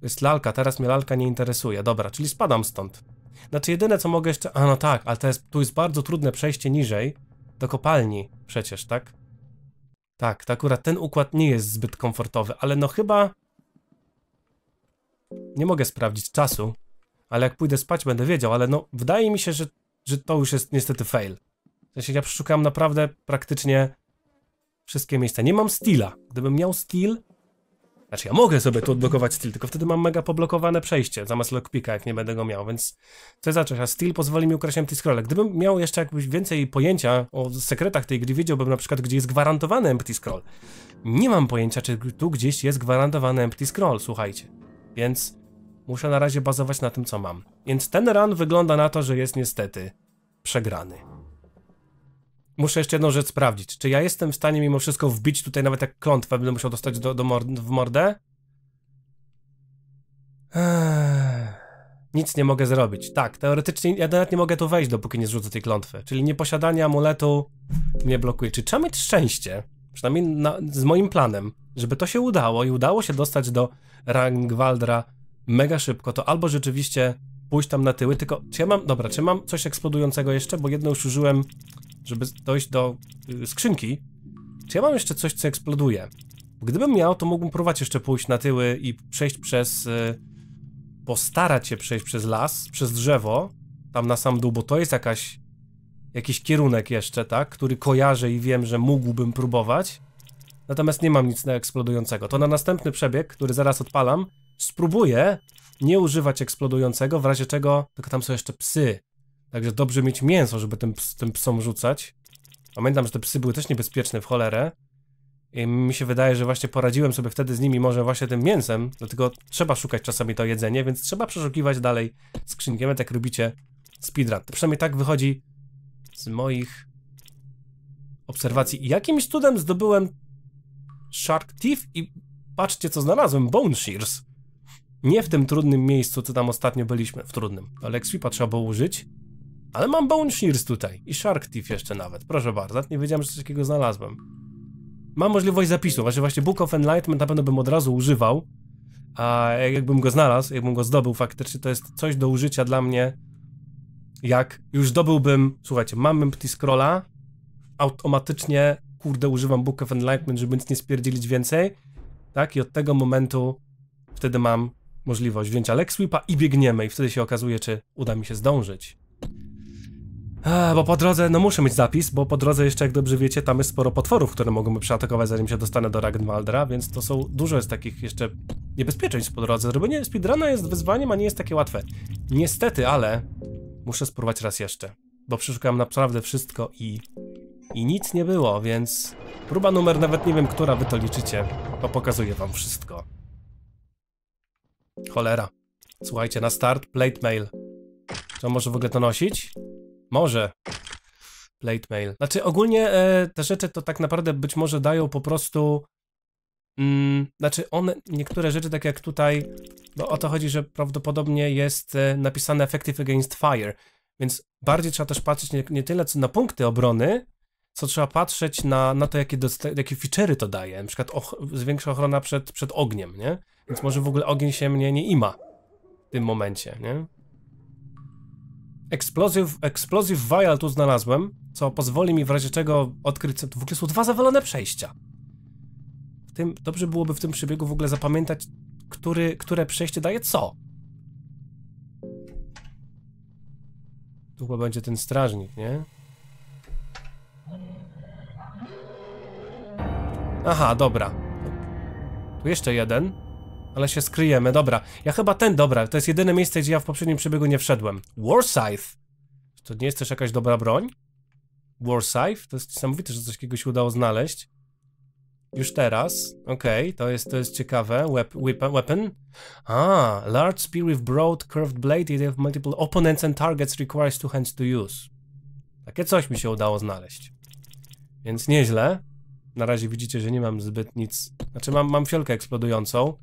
To jest lalka, teraz mnie lalka nie interesuje. Dobra, czyli spadam stąd. Znaczy jedyne, co mogę jeszcze... A no tak, ale to jest, tu jest bardzo trudne przejście niżej. Do kopalni przecież, tak? Tak, to akurat ten układ nie jest zbyt komfortowy, ale no chyba... Nie mogę sprawdzić czasu, ale jak pójdę spać będę wiedział, ale no wydaje mi się, że że to już jest niestety fail. W sensie ja przeszukałem naprawdę praktycznie wszystkie miejsca. Nie mam stila. Gdybym miał skill, znaczy ja mogę sobie tu odblokować styl tylko wtedy mam mega poblokowane przejście zamiast lockpicka, jak nie będę go miał, więc co jest rzecz, a styl pozwoli mi ukraść empty scrolle. Gdybym miał jeszcze jakbyś więcej pojęcia o sekretach tej gry, wiedziałbym na przykład, gdzie jest gwarantowany empty scroll. Nie mam pojęcia, czy tu gdzieś jest gwarantowany empty scroll, słuchajcie. Więc muszę na razie bazować na tym, co mam. Więc ten run wygląda na to, że jest niestety przegrany. Muszę jeszcze jedną rzecz sprawdzić. Czy ja jestem w stanie mimo wszystko wbić tutaj nawet jak klątwę będę musiał dostać do, do mord w mordę? Eee, nic nie mogę zrobić. Tak, teoretycznie ja nawet nie mogę tu wejść, dopóki nie zrzucę tej klątwy. Czyli nieposiadanie amuletu mnie blokuje. Czy trzeba mieć szczęście? Przynajmniej na, z moim planem. Żeby to się udało i udało się dostać do Rangwaldra mega szybko, to albo rzeczywiście pójść tam na tyły, tylko czy ja mam, dobra, czy mam coś eksplodującego jeszcze, bo jedno już użyłem, żeby dojść do y, skrzynki. Czy ja mam jeszcze coś, co eksploduje? gdybym miał, to mógłbym próbować jeszcze pójść na tyły i przejść przez, yy, postarać się przejść przez las, przez drzewo, tam na sam dół, bo to jest jakaś, jakiś kierunek jeszcze, tak, który kojarzę i wiem, że mógłbym próbować. Natomiast nie mam nic na eksplodującego. To na następny przebieg, który zaraz odpalam, spróbuję nie używać eksplodującego, w razie czego, tylko tam są jeszcze psy. Także dobrze mieć mięso, żeby tym, tym psom rzucać. Pamiętam, że te psy były też niebezpieczne w cholerę. I mi się wydaje, że właśnie poradziłem sobie wtedy z nimi może właśnie tym mięsem, dlatego trzeba szukać czasami to jedzenie, więc trzeba przeszukiwać dalej skrzynkiem, jak robicie speedrun. To przynajmniej tak wychodzi z moich obserwacji. Jakimś cudem zdobyłem Shark Teeth i patrzcie co znalazłem, Bone Shears. Nie w tym trudnym miejscu, co tam ostatnio byliśmy, w trudnym. Lexwipa trzeba było użyć, ale mam Bone tutaj i Shark Thief jeszcze nawet, proszę bardzo, nie wiedziałem, że coś takiego znalazłem. Mam możliwość zapisu, właśnie, właśnie Book of Enlightenment na pewno bym od razu używał, a jakbym go znalazł, jakbym go zdobył faktycznie, to jest coś do użycia dla mnie, jak już zdobyłbym, słuchajcie, mam Empty Scrolla, automatycznie, kurde, używam Book of Enlightenment, żeby nic nie spierdzielić więcej, tak, i od tego momentu wtedy mam możliwość wzięcia leg sweepa i biegniemy i wtedy się okazuje, czy uda mi się zdążyć. A, bo po drodze, no muszę mieć zapis, bo po drodze jeszcze, jak dobrze wiecie, tam jest sporo potworów, które mogą mnie przeatakować, zanim się dostanę do Ragnwaldra, więc to są, dużo jest takich jeszcze niebezpieczeństw po drodze. Zrobienie speedruna jest wyzwaniem, a nie jest takie łatwe. Niestety, ale muszę spróbować raz jeszcze, bo przeszukałem naprawdę wszystko i... i nic nie było, więc... Próba numer nawet nie wiem, która wy to liczycie, bo pokazuję wam wszystko. Cholera. Słuchajcie, na start plate mail. Czy on może w ogóle to nosić? Może. Plate mail. Znaczy ogólnie e, te rzeczy to tak naprawdę być może dają po prostu... Mm, znaczy one, niektóre rzeczy tak jak tutaj, bo no o to chodzi, że prawdopodobnie jest e, napisane effective against fire, więc bardziej trzeba też patrzeć nie, nie tyle co na punkty obrony, co trzeba patrzeć na, na to, jakie, dosta- jakie feature'y to daje. Na przykład och zwiększa ochrona przed, przed ogniem, nie? Więc może w ogóle ogień się mnie nie ima w tym momencie, nie? Explosive, explosive Vial tu znalazłem, co pozwoli mi w razie czego odkryć... W ogóle są dwa zawalone przejścia. W tym, dobrze byłoby w tym przebiegu w ogóle zapamiętać, który, które przejście daje co. Tu chyba będzie ten strażnik, nie? Aha, dobra. Tu jeszcze jeden. Ale się skryjemy, dobra. Ja chyba ten, dobra, to jest jedyne miejsce, gdzie ja w poprzednim przebiegu nie wszedłem. Warscythe! To nie jest też jakaś dobra broń? Warscythe? To jest niesamowite, że coś takiego się udało znaleźć. Już teraz. Okej, okay, to, jest, to jest ciekawe. Wep, weapon, weapon. Ah, large spear with broad curved blade. It have multiple opponents and targets requires two hands to use. Takie coś mi się udało znaleźć. Więc nieźle. Na razie widzicie, że nie mam zbyt nic. Znaczy, mam, mam fiolkę eksplodującą.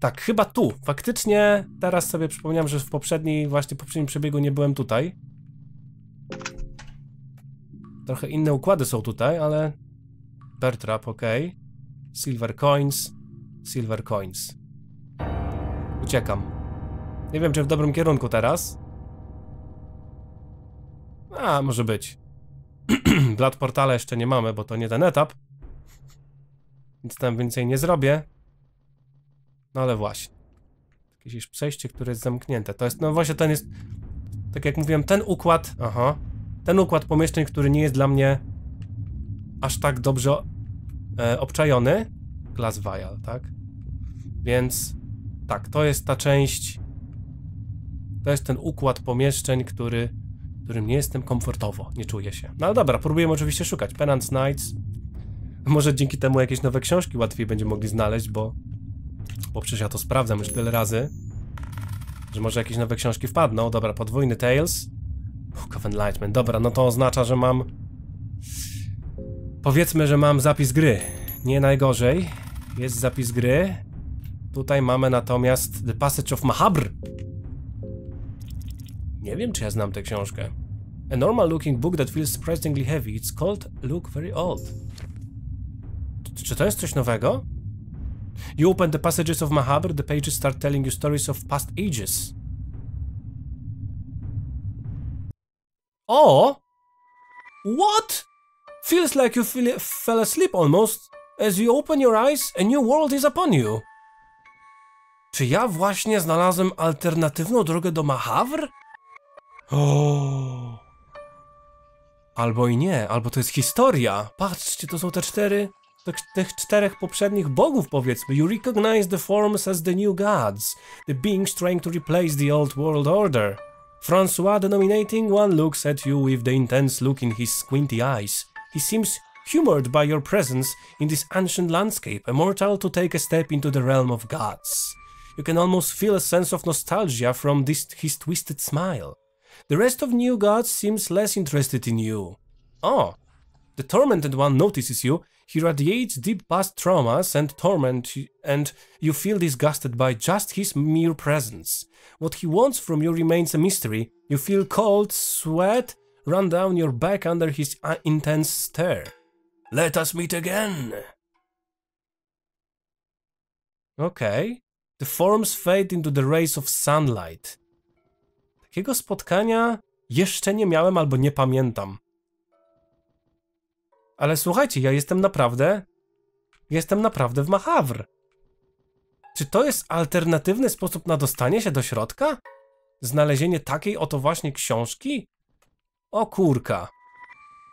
Tak, chyba tu. Faktycznie teraz sobie przypomniałem, że w poprzedniej, właśnie poprzednim przebiegu nie byłem tutaj. Trochę inne układy są tutaj, ale... Bertrap, ok. Silver coins. Silver coins. Uciekam. Nie wiem, czy w dobrym kierunku teraz. A, może być. Blad portale jeszcze nie mamy, bo to nie ten etap. Nic tam więcej nie zrobię. No ale właśnie. Jakieś przejście, które jest zamknięte. To jest, no właśnie ten jest, tak jak mówiłem, ten układ, aha, ten układ pomieszczeń, który nie jest dla mnie aż tak dobrze e, obczajony. Glass Vial, tak? Więc tak, to jest ta część, to jest ten układ pomieszczeń, który, którym nie jestem komfortowo, nie czuję się. No ale dobra, próbujemy oczywiście szukać. Penance Nights, może dzięki temu jakieś nowe książki łatwiej będzie mogli znaleźć, bo, bo przecież ja to sprawdzam już tyle razy, że może jakieś nowe książki wpadną. Dobra, podwójny Tales. Of Enlightenment. Dobra, no to oznacza, że mam... Powiedzmy, że mam zapis gry. Nie najgorzej. Jest zapis gry. Tutaj mamy natomiast The Passage of Mahabr. Nie wiem, czy ja znam tę książkę. A normal looking book that feels surprisingly heavy. It's called Look Very Old. Czy to jest coś nowego? You open the passages of Mahabharata, the pages start telling you stories of past ages. O! What? Feels like you feel, fell asleep almost. As you open your eyes, a new world is upon you. Czy ja właśnie znalazłem alternatywną drogę do Mahavr? O! Albo i nie, albo to jest historia. Patrzcie, to są te cztery tych, tych czterech poprzednich bogów, powiedzmy. You recognize the forms as the new gods, the beings trying to replace the old world order. Francois, the nominating one, looks at you with the intense look in his squinty eyes. He seems humored by your presence in this ancient landscape, a mortal to take a step into the realm of gods. You can almost feel a sense of nostalgia from this, his twisted smile. The rest of New Gods seems less interested in you. Oh, the tormented one notices you he radiates deep past traumas and torment, and you feel disgusted by just his mere presence. What he wants from you remains a mystery. You feel cold, sweat run down your back under his uh, intense stare. Let us meet again! Okay. The forms fade into the rays of sunlight. Takiego spotkania jeszcze nie miałem albo nie pamiętam. Ale słuchajcie, ja jestem naprawdę... Jestem naprawdę w Mahawr. Czy to jest alternatywny sposób na dostanie się do środka? Znalezienie takiej oto właśnie książki? O kurka.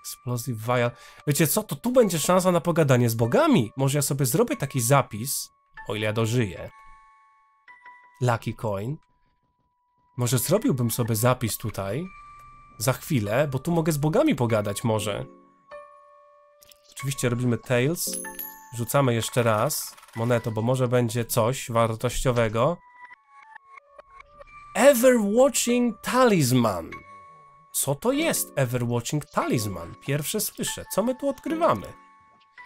Explosive Vial. Wiecie co, to tu będzie szansa na pogadanie z bogami. Może ja sobie zrobię taki zapis, o ile ja dożyję. Lucky Coin. Może zrobiłbym sobie zapis tutaj. Za chwilę, bo tu mogę z bogami pogadać może. Oczywiście robimy Tails. Rzucamy jeszcze raz monetę, bo może będzie coś wartościowego. Everwatching Talisman. Co to jest Everwatching Talisman? Pierwsze słyszę. Co my tu odkrywamy?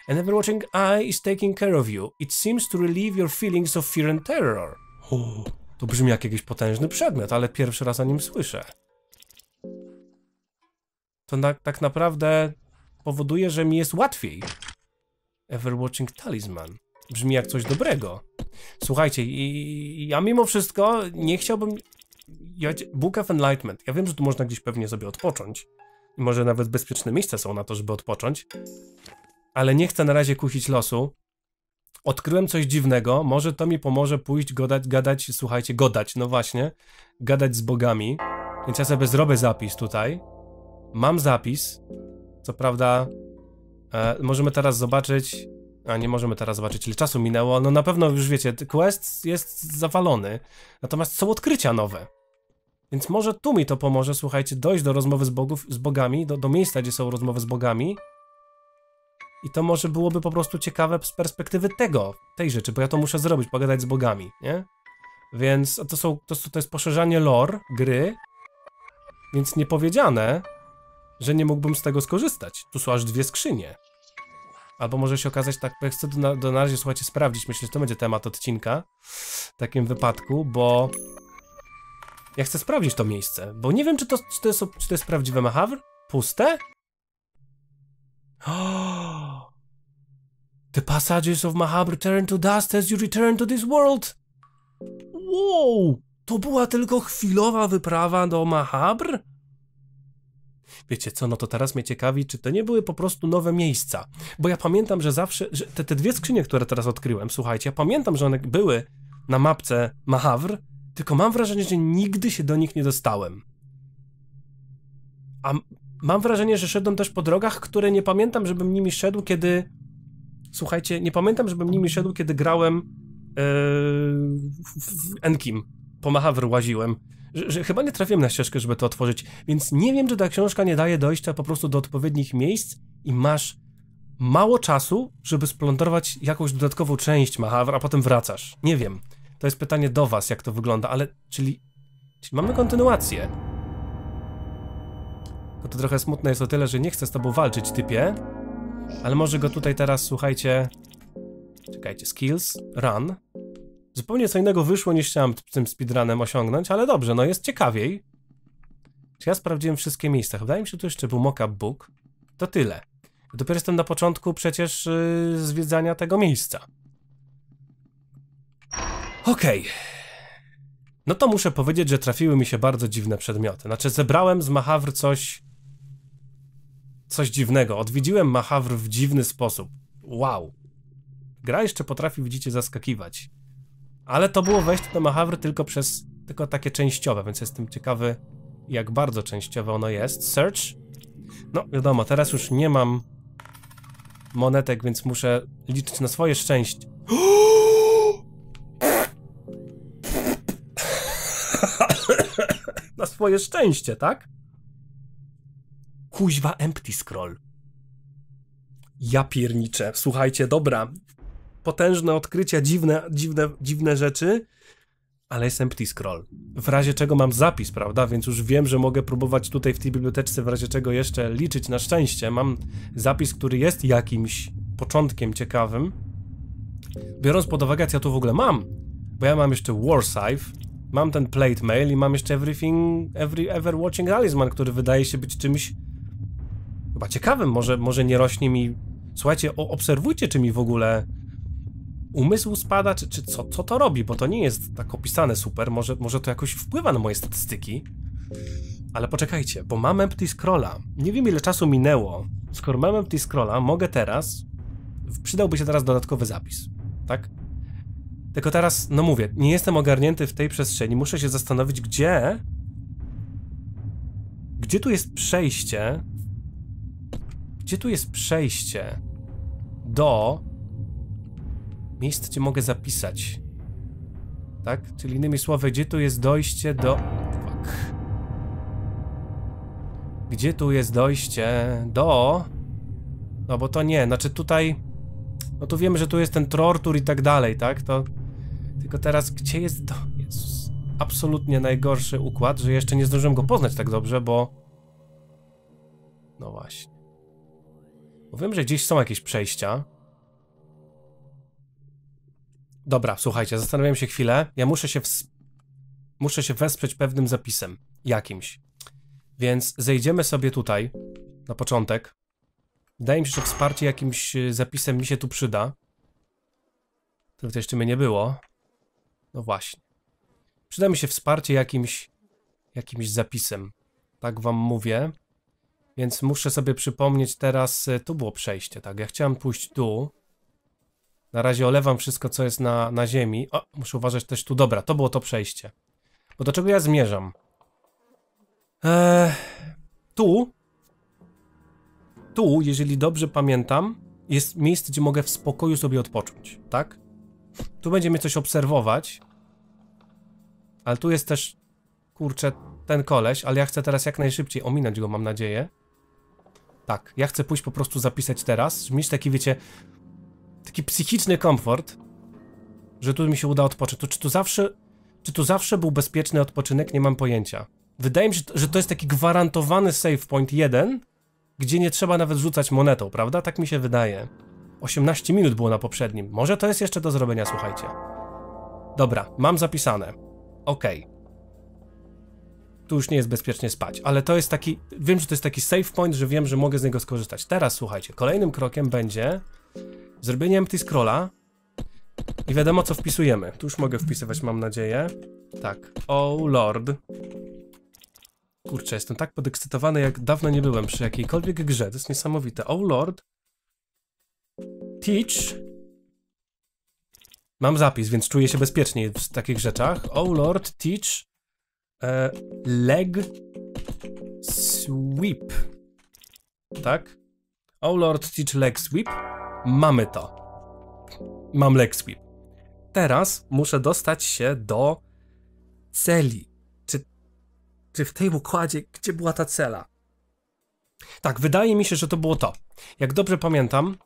An Everwatching Eye is taking care of you. It seems to relieve your feelings of fear and terror. O, to brzmi jak jakiś potężny przedmiot, ale pierwszy raz o nim słyszę. To na, tak naprawdę powoduje, że mi jest łatwiej. Everwatching Talisman. Brzmi jak coś dobrego. Słuchajcie, i, ja mimo wszystko nie chciałbym... Book of Enlightenment. Ja wiem, że tu można gdzieś pewnie sobie odpocząć. może nawet bezpieczne miejsca są na to, żeby odpocząć. Ale nie chcę na razie kusić losu. Odkryłem coś dziwnego. Może to mi pomoże pójść godać, gadać, słuchajcie, godać, no właśnie. Gadać z bogami. Więc ja sobie zrobię zapis tutaj. Mam zapis. Co prawda, e, możemy teraz zobaczyć, a nie możemy teraz zobaczyć, ile czasu minęło. No na pewno już wiecie, quest jest zawalony, natomiast są odkrycia nowe. Więc może tu mi to pomoże, słuchajcie, dojść do rozmowy z, bogów, z bogami, do, do miejsca, gdzie są rozmowy z bogami. I to może byłoby po prostu ciekawe z perspektywy tego, tej rzeczy, bo ja to muszę zrobić, pogadać z bogami, nie? Więc to, są, to, to jest poszerzanie lore gry, więc niepowiedziane, że nie mógłbym z tego skorzystać. Tu są aż dwie skrzynie. Albo może się okazać tak, bo ja chcę do, na, do na razie, słuchajcie, sprawdzić. Myślę, że to będzie temat odcinka w takim wypadku, bo ja chcę sprawdzić to miejsce, bo nie wiem, czy to, czy to, jest, czy to jest prawdziwe machawr? Puste? The passages of Mahabr turn to dust as you return to this world. Wow! To była tylko chwilowa wyprawa do Mahabr? wiecie co, no to teraz mnie ciekawi, czy to nie były po prostu nowe miejsca. Bo ja pamiętam, że zawsze, że te, te dwie skrzynie, które teraz odkryłem, słuchajcie, ja pamiętam, że one były na mapce Mahavr, tylko mam wrażenie, że nigdy się do nich nie dostałem. A mam wrażenie, że szedłem też po drogach, które nie pamiętam, żebym nimi szedł, kiedy. Słuchajcie, nie pamiętam, żebym nimi szedł, kiedy grałem yy, w Enkim. Po Mahavr łaziłem że, chyba nie trafiłem na ścieżkę, żeby to otworzyć, więc nie wiem, czy ta książka nie daje dojścia po prostu do odpowiednich miejsc i masz mało czasu, żeby splądrować jakąś dodatkową część Mahavra, a potem wracasz. Nie wiem. To jest pytanie do was, jak to wygląda, ale czyli, czyli mamy kontynuację. to trochę smutne jest o tyle, że nie chcę z tobą walczyć, typie. Ale może go tutaj teraz, słuchajcie... Czekajcie, skills, run. Zupełnie co innego wyszło niż chciałem tym speedrunem osiągnąć, ale dobrze, no jest ciekawiej. Ja sprawdziłem wszystkie miejsca. Wydaje mi się, że tu jeszcze był mockup book. To tyle. Dopiero jestem na początku przecież yy, zwiedzania tego miejsca. Okej. Okay. No to muszę powiedzieć, że trafiły mi się bardzo dziwne przedmioty. Znaczy zebrałem z Mahawr coś... Coś dziwnego. Odwiedziłem Mahawr w dziwny sposób. Wow. Gra jeszcze potrafi, widzicie, zaskakiwać. Ale to było wejście do Mahavry tylko przez, tylko takie częściowe, więc jestem ciekawy, jak bardzo częściowe ono jest. Search? No, wiadomo, teraz już nie mam monetek, więc muszę liczyć na swoje szczęście. na swoje szczęście, tak? Kuźwa empty scroll. Ja pierniczę. Słuchajcie, dobra potężne odkrycia, dziwne, dziwne, dziwne rzeczy, ale jest empty scroll. W razie czego mam zapis, prawda? Więc już wiem, że mogę próbować tutaj w tej biblioteczce, w razie czego jeszcze liczyć. Na szczęście mam zapis, który jest jakimś początkiem ciekawym. Biorąc pod uwagę, co ja tu w ogóle mam, bo ja mam jeszcze Warsive, mam ten plate mail i mam jeszcze Everything, Every Ever Watching Talisman, który wydaje się być czymś chyba ciekawym, może, może nie rośnie mi... Słuchajcie, obserwujcie, czy mi w ogóle umysł spada, czy, czy co, co to robi, bo to nie jest tak opisane super, może, może to jakoś wpływa na moje statystyki. Ale poczekajcie, bo mam empty scrolla. Nie wiem ile czasu minęło. Skoro mam empty scrolla, mogę teraz... Przydałby się teraz dodatkowy zapis, tak? Tylko teraz, no mówię, nie jestem ogarnięty w tej przestrzeni, muszę się zastanowić, gdzie... Gdzie tu jest przejście... Gdzie tu jest przejście do miejsce, gdzie mogę zapisać. Tak? Czyli innymi słowy, gdzie tu jest dojście do... Fuck. Gdzie tu jest dojście do... No bo to nie, znaczy tutaj... No tu wiemy, że tu jest ten tortur i tak dalej, tak? To... Tylko teraz, gdzie jest do... Jezus. Absolutnie najgorszy układ, że jeszcze nie zdążyłem go poznać tak dobrze, bo... No właśnie. Bo wiem, że gdzieś są jakieś przejścia. Dobra, słuchajcie, zastanawiam się chwilę. Ja muszę się, muszę się wesprzeć pewnym zapisem. Jakimś. Więc zejdziemy sobie tutaj. Na początek. Wydaje mi się, że wsparcie jakimś y, zapisem mi się tu przyda. Tylko to jeszcze mnie nie było. No właśnie. Przyda mi się wsparcie jakimś... Jakimś zapisem. Tak wam mówię. Więc muszę sobie przypomnieć teraz... Y, tu było przejście, tak? Ja chciałem pójść tu. Na razie olewam wszystko, co jest na, na ziemi. O, muszę uważać też tu. Dobra, to było to przejście. Bo do czego ja zmierzam? Eee, tu... Tu, jeżeli dobrze pamiętam, jest miejsce, gdzie mogę w spokoju sobie odpocząć, tak? Tu będziemy coś obserwować. Ale tu jest też, kurczę, ten koleś, ale ja chcę teraz jak najszybciej ominąć go, mam nadzieję. Tak, ja chcę pójść po prostu zapisać teraz, mieć taki, wiecie, taki psychiczny komfort, że tu mi się uda odpocząć. To czy tu zawsze, czy tu zawsze był bezpieczny odpoczynek? Nie mam pojęcia. Wydaje mi się, że to jest taki gwarantowany save point 1, gdzie nie trzeba nawet rzucać monetą, prawda? Tak mi się wydaje. 18 minut było na poprzednim. Może to jest jeszcze do zrobienia, słuchajcie. Dobra, mam zapisane. Ok. Tu już nie jest bezpiecznie spać, ale to jest taki... Wiem, że to jest taki save point, że wiem, że mogę z niego skorzystać. Teraz, słuchajcie, kolejnym krokiem będzie Zrobienie empty scrolla. I wiadomo, co wpisujemy. Tu już mogę wpisywać, mam nadzieję. Tak. Oh lord. Kurczę, jestem tak podekscytowany, jak dawno nie byłem przy jakiejkolwiek grze. To jest niesamowite. Oh lord. Teach. Mam zapis, więc czuję się bezpieczniej w takich rzeczach. Oh lord, teach. E, leg. Sweep. Tak? Oh lord, teach leg sweep. Mamy to. Mam leg sweep. Teraz muszę dostać się do celi. Czy, czy w tej układzie, gdzie była ta cela? Tak, wydaje mi się, że to było to. Jak dobrze pamiętam,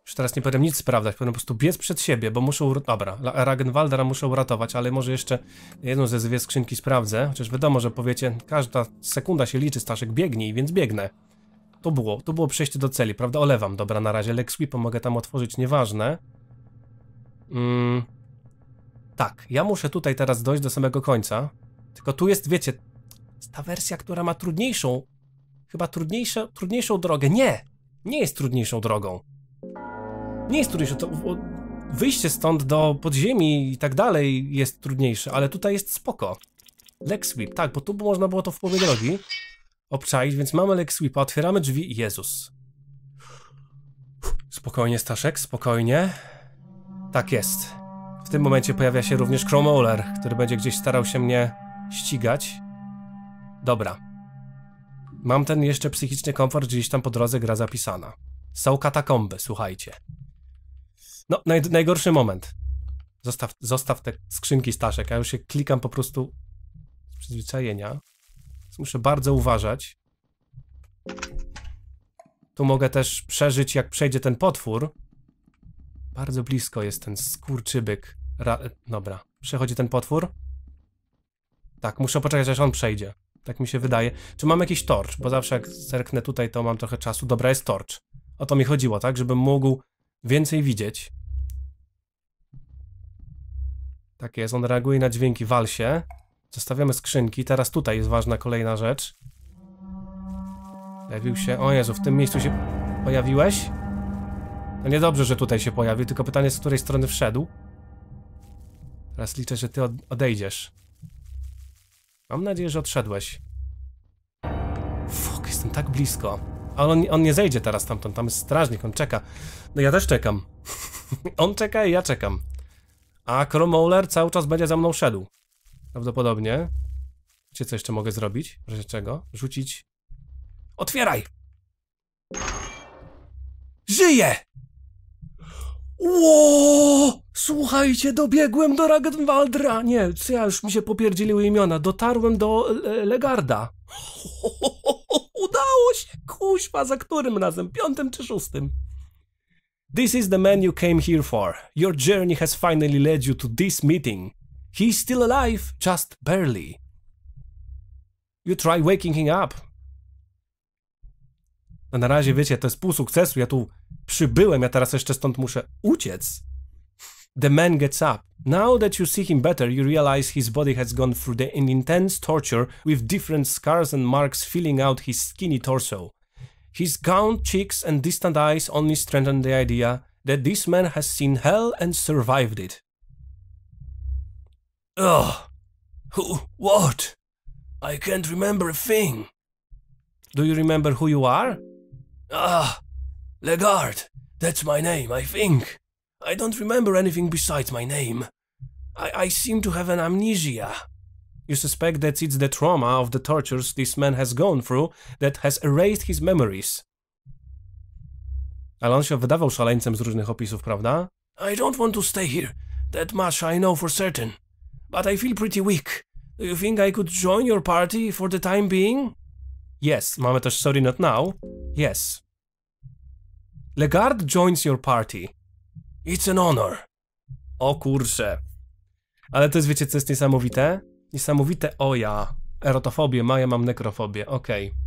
już teraz nie powiem nic sprawdzać, powinien po prostu biec przed siebie, bo muszę uratować. Dobra, Ragenwaldera muszę uratować, ale może jeszcze jedną ze dwie skrzynki sprawdzę. Chociaż wiadomo, że powiecie, każda sekunda się liczy, Staszek biegnie, więc biegnę. To było, to było przejście do celi, prawda? Olewam, dobra, na razie Lex Whipa mogę tam otworzyć, nieważne. Mm. Tak, ja muszę tutaj teraz dojść do samego końca. Tylko tu jest, wiecie, ta wersja, która ma trudniejszą, chyba trudniejsze, trudniejszą drogę. Nie! Nie jest trudniejszą drogą. Nie jest trudniejszą, to wyjście stąd do podziemi i tak dalej jest trudniejsze, ale tutaj jest spoko. Lex Whip, tak, bo tu można było to w połowie drogi obczaić, więc mamy leg sweepa, otwieramy drzwi i Jezus. Spokojnie Staszek, spokojnie. Tak jest. W tym momencie pojawia się również Cromowler, który będzie gdzieś starał się mnie ścigać. Dobra. Mam ten jeszcze psychiczny komfort, gdzieś tam po drodze gra zapisana. Są katakomby, słuchajcie. No, naj najgorszy moment. Zostaw, zostaw te skrzynki, Staszek. Ja już się klikam po prostu z przyzwyczajenia muszę bardzo uważać. Tu mogę też przeżyć, jak przejdzie ten potwór. Bardzo blisko jest ten skurczybyk. Ra Dobra, przechodzi ten potwór. Tak, muszę poczekać, aż on przejdzie. Tak mi się wydaje. Czy mam jakiś torcz? Bo zawsze jak zerknę tutaj, to mam trochę czasu. Dobra, jest torcz. O to mi chodziło, tak? Żebym mógł więcej widzieć. Tak jest, on reaguje na dźwięki w walsie. Zostawiamy skrzynki. Teraz tutaj jest ważna kolejna rzecz. Pojawił się... O Jezu, w tym miejscu się pojawiłeś? No niedobrze, że tutaj się pojawił, tylko pytanie z której strony wszedł. Teraz liczę, że ty odejdziesz. Mam nadzieję, że odszedłeś. Fuck, jestem tak blisko. Ale on, on nie zejdzie teraz tamtąd, tam jest strażnik, on czeka. No ja też czekam. on czeka i ja czekam. A Cromowler cały czas będzie za mną szedł. Prawdopodobnie. czy co jeszcze mogę zrobić? W razie czego? Rzucić... Otwieraj! Żyje! Ło! Słuchajcie, dobiegłem do Ragnwaldra! Nie, co ja już mi się popierdzieliły imiona. Dotarłem do e, Legarda. udało się! Kuźwa, za którym razem? Piątym czy szóstym? This is the man you came here for. Your journey has finally led you to this meeting. He's still alive, just barely. You try waking him up. No na razie, wiecie, to jest pół sukcesu. Ja tu przybyłem, ja teraz jeszcze stąd muszę uciec. The man gets up. Now that you see him better, you realize his body has gone through the intense torture with different scars and marks filling out his skinny torso. His gaunt cheeks and distant eyes only strengthen the idea that this man has seen hell and survived it. Ugh. Who? What? I can't remember a thing. Do you remember who you are? Ah, Legard. That's my name, I think. I don't remember anything besides my name. I, I seem to have an amnesia. You suspect that it's the trauma of the tortures this man has gone through that has erased his memories. Ale on się wydawał szaleńcem z różnych opisów, prawda? I don't want to stay here. That much I know for certain. but I feel pretty weak. Do you think I could join your party for the time being? Yes, mamy też sorry not now. Yes. Legard joins your party. It's an honor. O kurczę. Ale to jest, wiecie, co jest niesamowite? Niesamowite o ja. Erotofobię ma, ja mam nekrofobię, okej. Okay.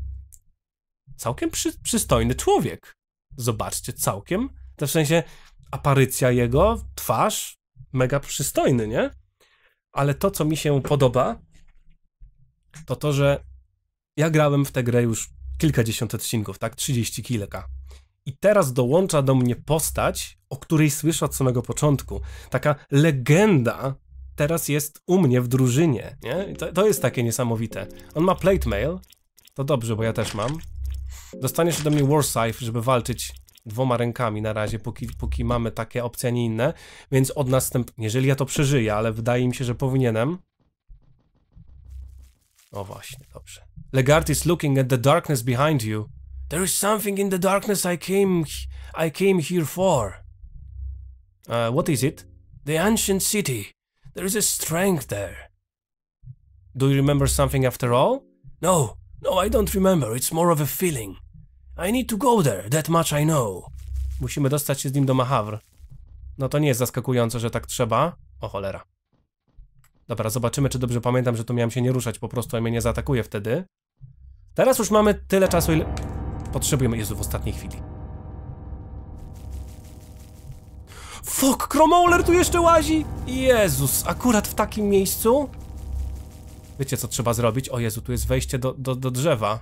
Całkiem przy, przystojny człowiek. Zobaczcie, całkiem. To w sensie aparycja jego, twarz, mega przystojny, nie? ale to, co mi się podoba, to to, że ja grałem w tę grę już kilkadziesiąt odcinków, tak? 30 kilka. I teraz dołącza do mnie postać, o której słyszę od samego początku. Taka legenda teraz jest u mnie w drużynie, nie? To, to, jest takie niesamowite. On ma plate mail, to dobrze, bo ja też mam. Dostanie się do mnie Warsyfe, żeby walczyć dwoma rękami na razie, póki, póki mamy takie opcje, a nie inne, więc od następnego, jeżeli ja to przeżyję, ale wydaje mi się, że powinienem. O właśnie, dobrze. Legard is looking at the darkness behind you. There is something in the darkness I came, I came here for. Uh, what is it? The ancient city. There is a strength there. Do you remember something after all? No, no, I don't remember. It's more of a feeling. I need to go there, that much I know. Musimy dostać się z nim do Mahawr. No to nie jest zaskakujące, że tak trzeba. O cholera. Dobra, zobaczymy, czy dobrze pamiętam, że tu miałem się nie ruszać, po prostu mnie nie zaatakuje wtedy. Teraz już mamy tyle czasu, ile... Potrzebujemy... Jezu, w ostatniej chwili. Fuck, Cromowler tu jeszcze łazi! Jezus, akurat w takim miejscu? Wiecie, co trzeba zrobić? O Jezu, tu jest wejście do, do, do drzewa.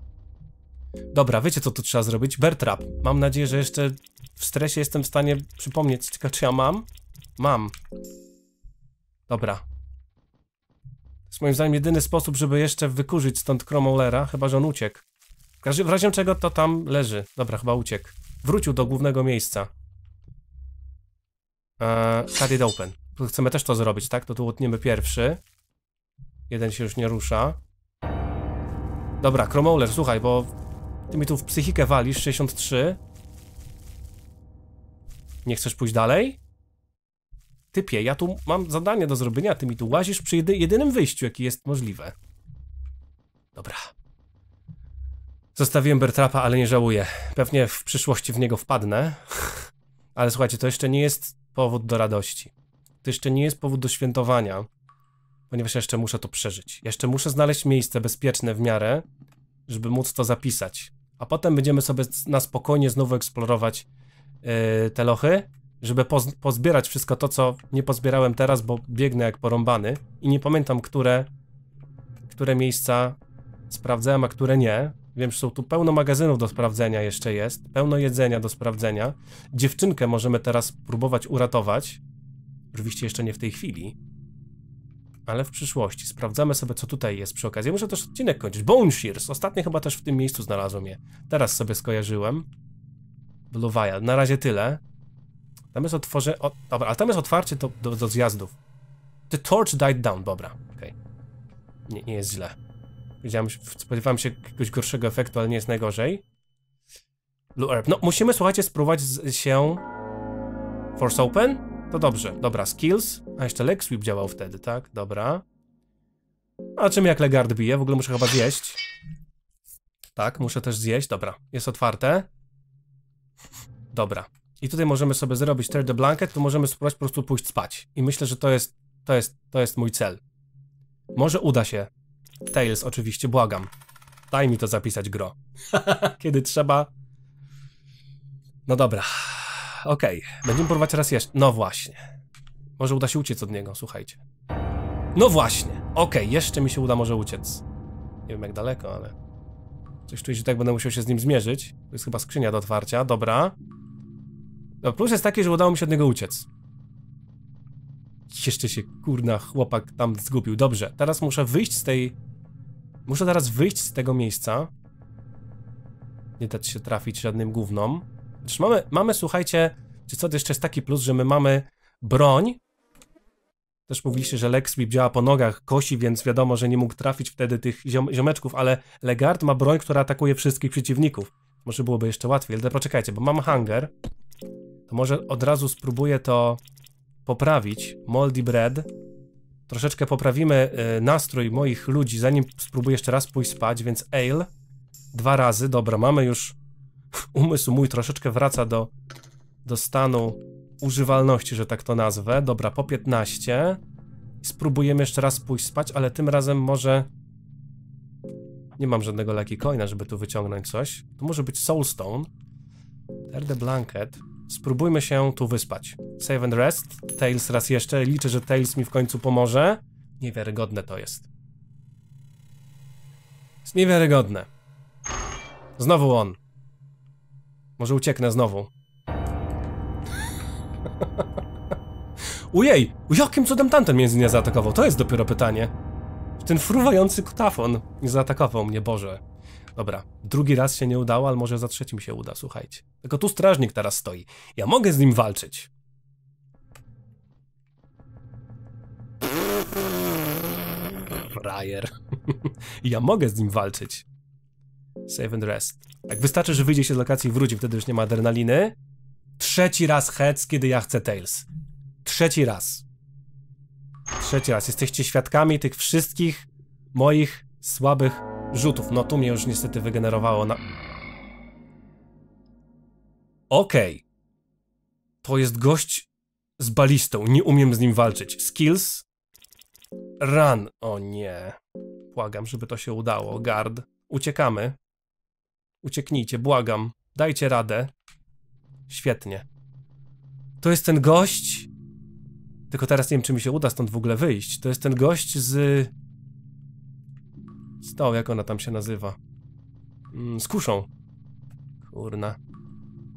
Dobra, wiecie co tu trzeba zrobić? Bertrap. Mam nadzieję, że jeszcze w stresie jestem w stanie przypomnieć, tylko czy ja mam? Mam. Dobra. To jest moim zdaniem jedyny sposób, żeby jeszcze wykurzyć stąd Cromwellera, chyba że on uciekł. W razie czego to tam leży. Dobra, chyba uciekł. Wrócił do głównego miejsca. Eee, cut it open. Chcemy też to zrobić, tak? To tu utniemy pierwszy. Jeden się już nie rusza. Dobra, Cromowler, słuchaj, bo ty mi tu w psychikę walisz, 63. Nie chcesz pójść dalej? Typie, ja tu mam zadanie do zrobienia, ty mi tu łazisz przy jedy jedynym wyjściu, jaki jest możliwe. Dobra. Zostawiłem Bertrapa, ale nie żałuję. Pewnie w przyszłości w niego wpadnę. ale słuchajcie, to jeszcze nie jest powód do radości. To jeszcze nie jest powód do świętowania. Ponieważ jeszcze muszę to przeżyć. Jeszcze muszę znaleźć miejsce bezpieczne w miarę, żeby móc to zapisać a potem będziemy sobie na spokojnie znowu eksplorować yy, te lochy, żeby poz pozbierać wszystko to, co nie pozbierałem teraz, bo biegnę jak porąbany i nie pamiętam, które, które miejsca sprawdzałem, a które nie. Wiem, że są tu pełno magazynów do sprawdzenia jeszcze jest, pełno jedzenia do sprawdzenia. Dziewczynkę możemy teraz próbować uratować. Oczywiście jeszcze nie w tej chwili, ale w przyszłości. Sprawdzamy sobie, co tutaj jest przy okazji. Muszę też odcinek kończyć. Bone Shears. Ostatnio chyba też w tym miejscu znalazłem je. Teraz sobie skojarzyłem. Vial. Na razie tyle. Tam jest otworze... O, dobra, ale tam jest otwarcie do, do, do, zjazdów. The torch died down. Dobra, okej. Okay. Nie, nie jest źle. Wiedziałem, spodziewałem się jakiegoś gorszego efektu, ale nie jest najgorzej. Blue Herb. No, musimy, słuchajcie, spróbować się... Force Open? To dobrze, dobra, skills. A jeszcze leg sweep działał wtedy, tak? Dobra. A czym jak legard bije? W ogóle muszę chyba zjeść. Tak, muszę też zjeść, dobra. Jest otwarte. Dobra. I tutaj możemy sobie zrobić third blanket, to możemy spróbować po prostu pójść spać. I myślę, że to jest, to jest, to jest mój cel. Może uda się. Tails, oczywiście, błagam. Daj mi to zapisać, gro. Kiedy trzeba... No dobra. Okej, okay. będziemy próbować raz jeszcze. No właśnie. Może uda się uciec od niego, słuchajcie. No właśnie. Okej, okay. jeszcze mi się uda może uciec. Nie wiem jak daleko, ale... Coś czuję, że tak będę musiał się z nim zmierzyć. To jest chyba skrzynia do otwarcia, dobra. No plus jest taki, że udało mi się od niego uciec. Jeszcze się, kurna, chłopak tam zgubił. Dobrze, teraz muszę wyjść z tej... Muszę teraz wyjść z tego miejsca. Nie dać się trafić żadnym gównom. Też mamy, mamy, słuchajcie, czy co, to jeszcze jest taki plus, że my mamy broń. Też mówiliście, że Lexbib działa po nogach, kosi, więc wiadomo, że nie mógł trafić wtedy tych ziom, ziomeczków, ale Legard ma broń, która atakuje wszystkich przeciwników. Może byłoby jeszcze łatwiej, ale poczekajcie, bo mam hunger. To może od razu spróbuję to poprawić. Moldy Bread. Troszeczkę poprawimy y, nastrój moich ludzi, zanim spróbuję jeszcze raz pójść spać, więc ale. Dwa razy, dobra, mamy już umysł mój troszeczkę wraca do, do stanu używalności, że tak to nazwę. Dobra, po 15. Spróbujemy jeszcze raz pójść spać, ale tym razem może... Nie mam żadnego leki coina, żeby tu wyciągnąć coś. To może być Soulstone. Terde Blanket. Spróbujmy się tu wyspać. Save and rest. Tails raz jeszcze. Liczę, że Tails mi w końcu pomoże. Niewiarygodne to jest. Jest niewiarygodne. Znowu on. Może ucieknę znowu. Ujej! Jakim cudem tamten między nie zaatakował? To jest dopiero pytanie. Ten fruwający kutafon nie zaatakował mnie, Boże. Dobra, drugi raz się nie udało, ale może za trzecim się uda, słuchajcie. Tylko tu strażnik teraz stoi. Ja mogę z nim walczyć. Rajer. ja mogę z nim walczyć. Save and rest. Tak, wystarczy, że wyjdzie się z lokacji i wróci, wtedy już nie ma adrenaliny. Trzeci raz heads, kiedy ja chcę tails. Trzeci raz. Trzeci raz. Jesteście świadkami tych wszystkich moich słabych rzutów. No tu mnie już niestety wygenerowało na... Okej. Okay. To jest gość z balistą. Nie umiem z nim walczyć. Skills. Run. O nie. Błagam, żeby to się udało. Guard. Uciekamy. Ucieknijcie, błagam. Dajcie radę. Świetnie. To jest ten gość. Tylko teraz nie wiem, czy mi się uda stąd w ogóle wyjść. To jest ten gość z. Stał, jak ona tam się nazywa. Mm, z kuszą. Kurna.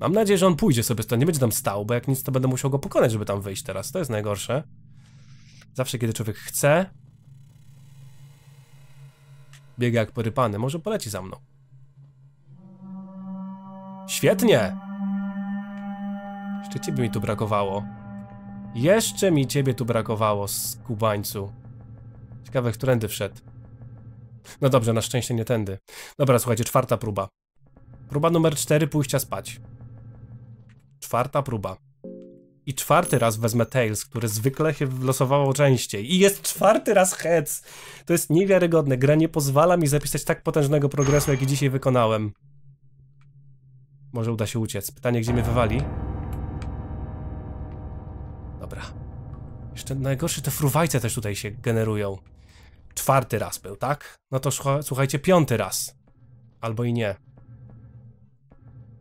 Mam nadzieję, że on pójdzie sobie stąd, nie będzie tam stał, bo jak nic, to będę musiał go pokonać, żeby tam wyjść teraz. To jest najgorsze. Zawsze, kiedy człowiek chce... Biega jak porypany. Może poleci za mną. Świetnie! Jeszcze ciebie mi tu brakowało. Jeszcze mi ciebie tu brakowało, skubańcu. Ciekawe, którędy wszedł. No dobrze, na szczęście nie tędy. Dobra, słuchajcie, czwarta próba. Próba numer cztery, pójścia spać. Czwarta próba. I czwarty raz wezmę Tails, który zwykle się losowało częściej. I jest czwarty raz Heads! To jest niewiarygodne. Gra nie pozwala mi zapisać tak potężnego progresu, jaki dzisiaj wykonałem. Może uda się uciec. Pytanie, gdzie mnie wywali? Dobra. Jeszcze najgorsze te fruwajce też tutaj się generują. Czwarty raz był, tak? No to słuchajcie, piąty raz. Albo i nie.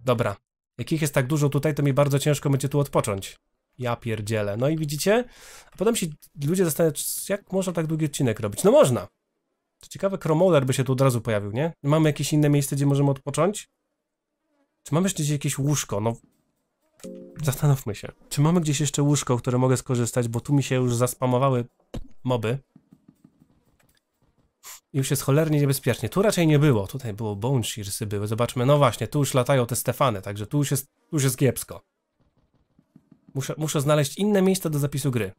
Dobra. Jakich jest tak dużo tutaj, to mi bardzo ciężko będzie tu odpocząć. Ja pierdzielę. No i widzicie? A potem się ludzie zastanawiają, jak można tak długi odcinek robić? No można! To ciekawe, Chromoler by się tu od razu pojawił, nie? Mamy jakieś inne miejsce, gdzie możemy odpocząć? Czy mamy jeszcze gdzieś jakieś łóżko? No, zastanówmy się. Czy mamy gdzieś jeszcze łóżko, które mogę skorzystać, bo tu mi się już zaspamowały moby. I już jest cholernie niebezpiecznie. Tu raczej nie było. Tutaj było bone były. Zobaczmy. No właśnie, tu już latają te Stefany, także tu już jest, tu już jest kiepsko. Muszę, muszę znaleźć inne miejsce do zapisu gry.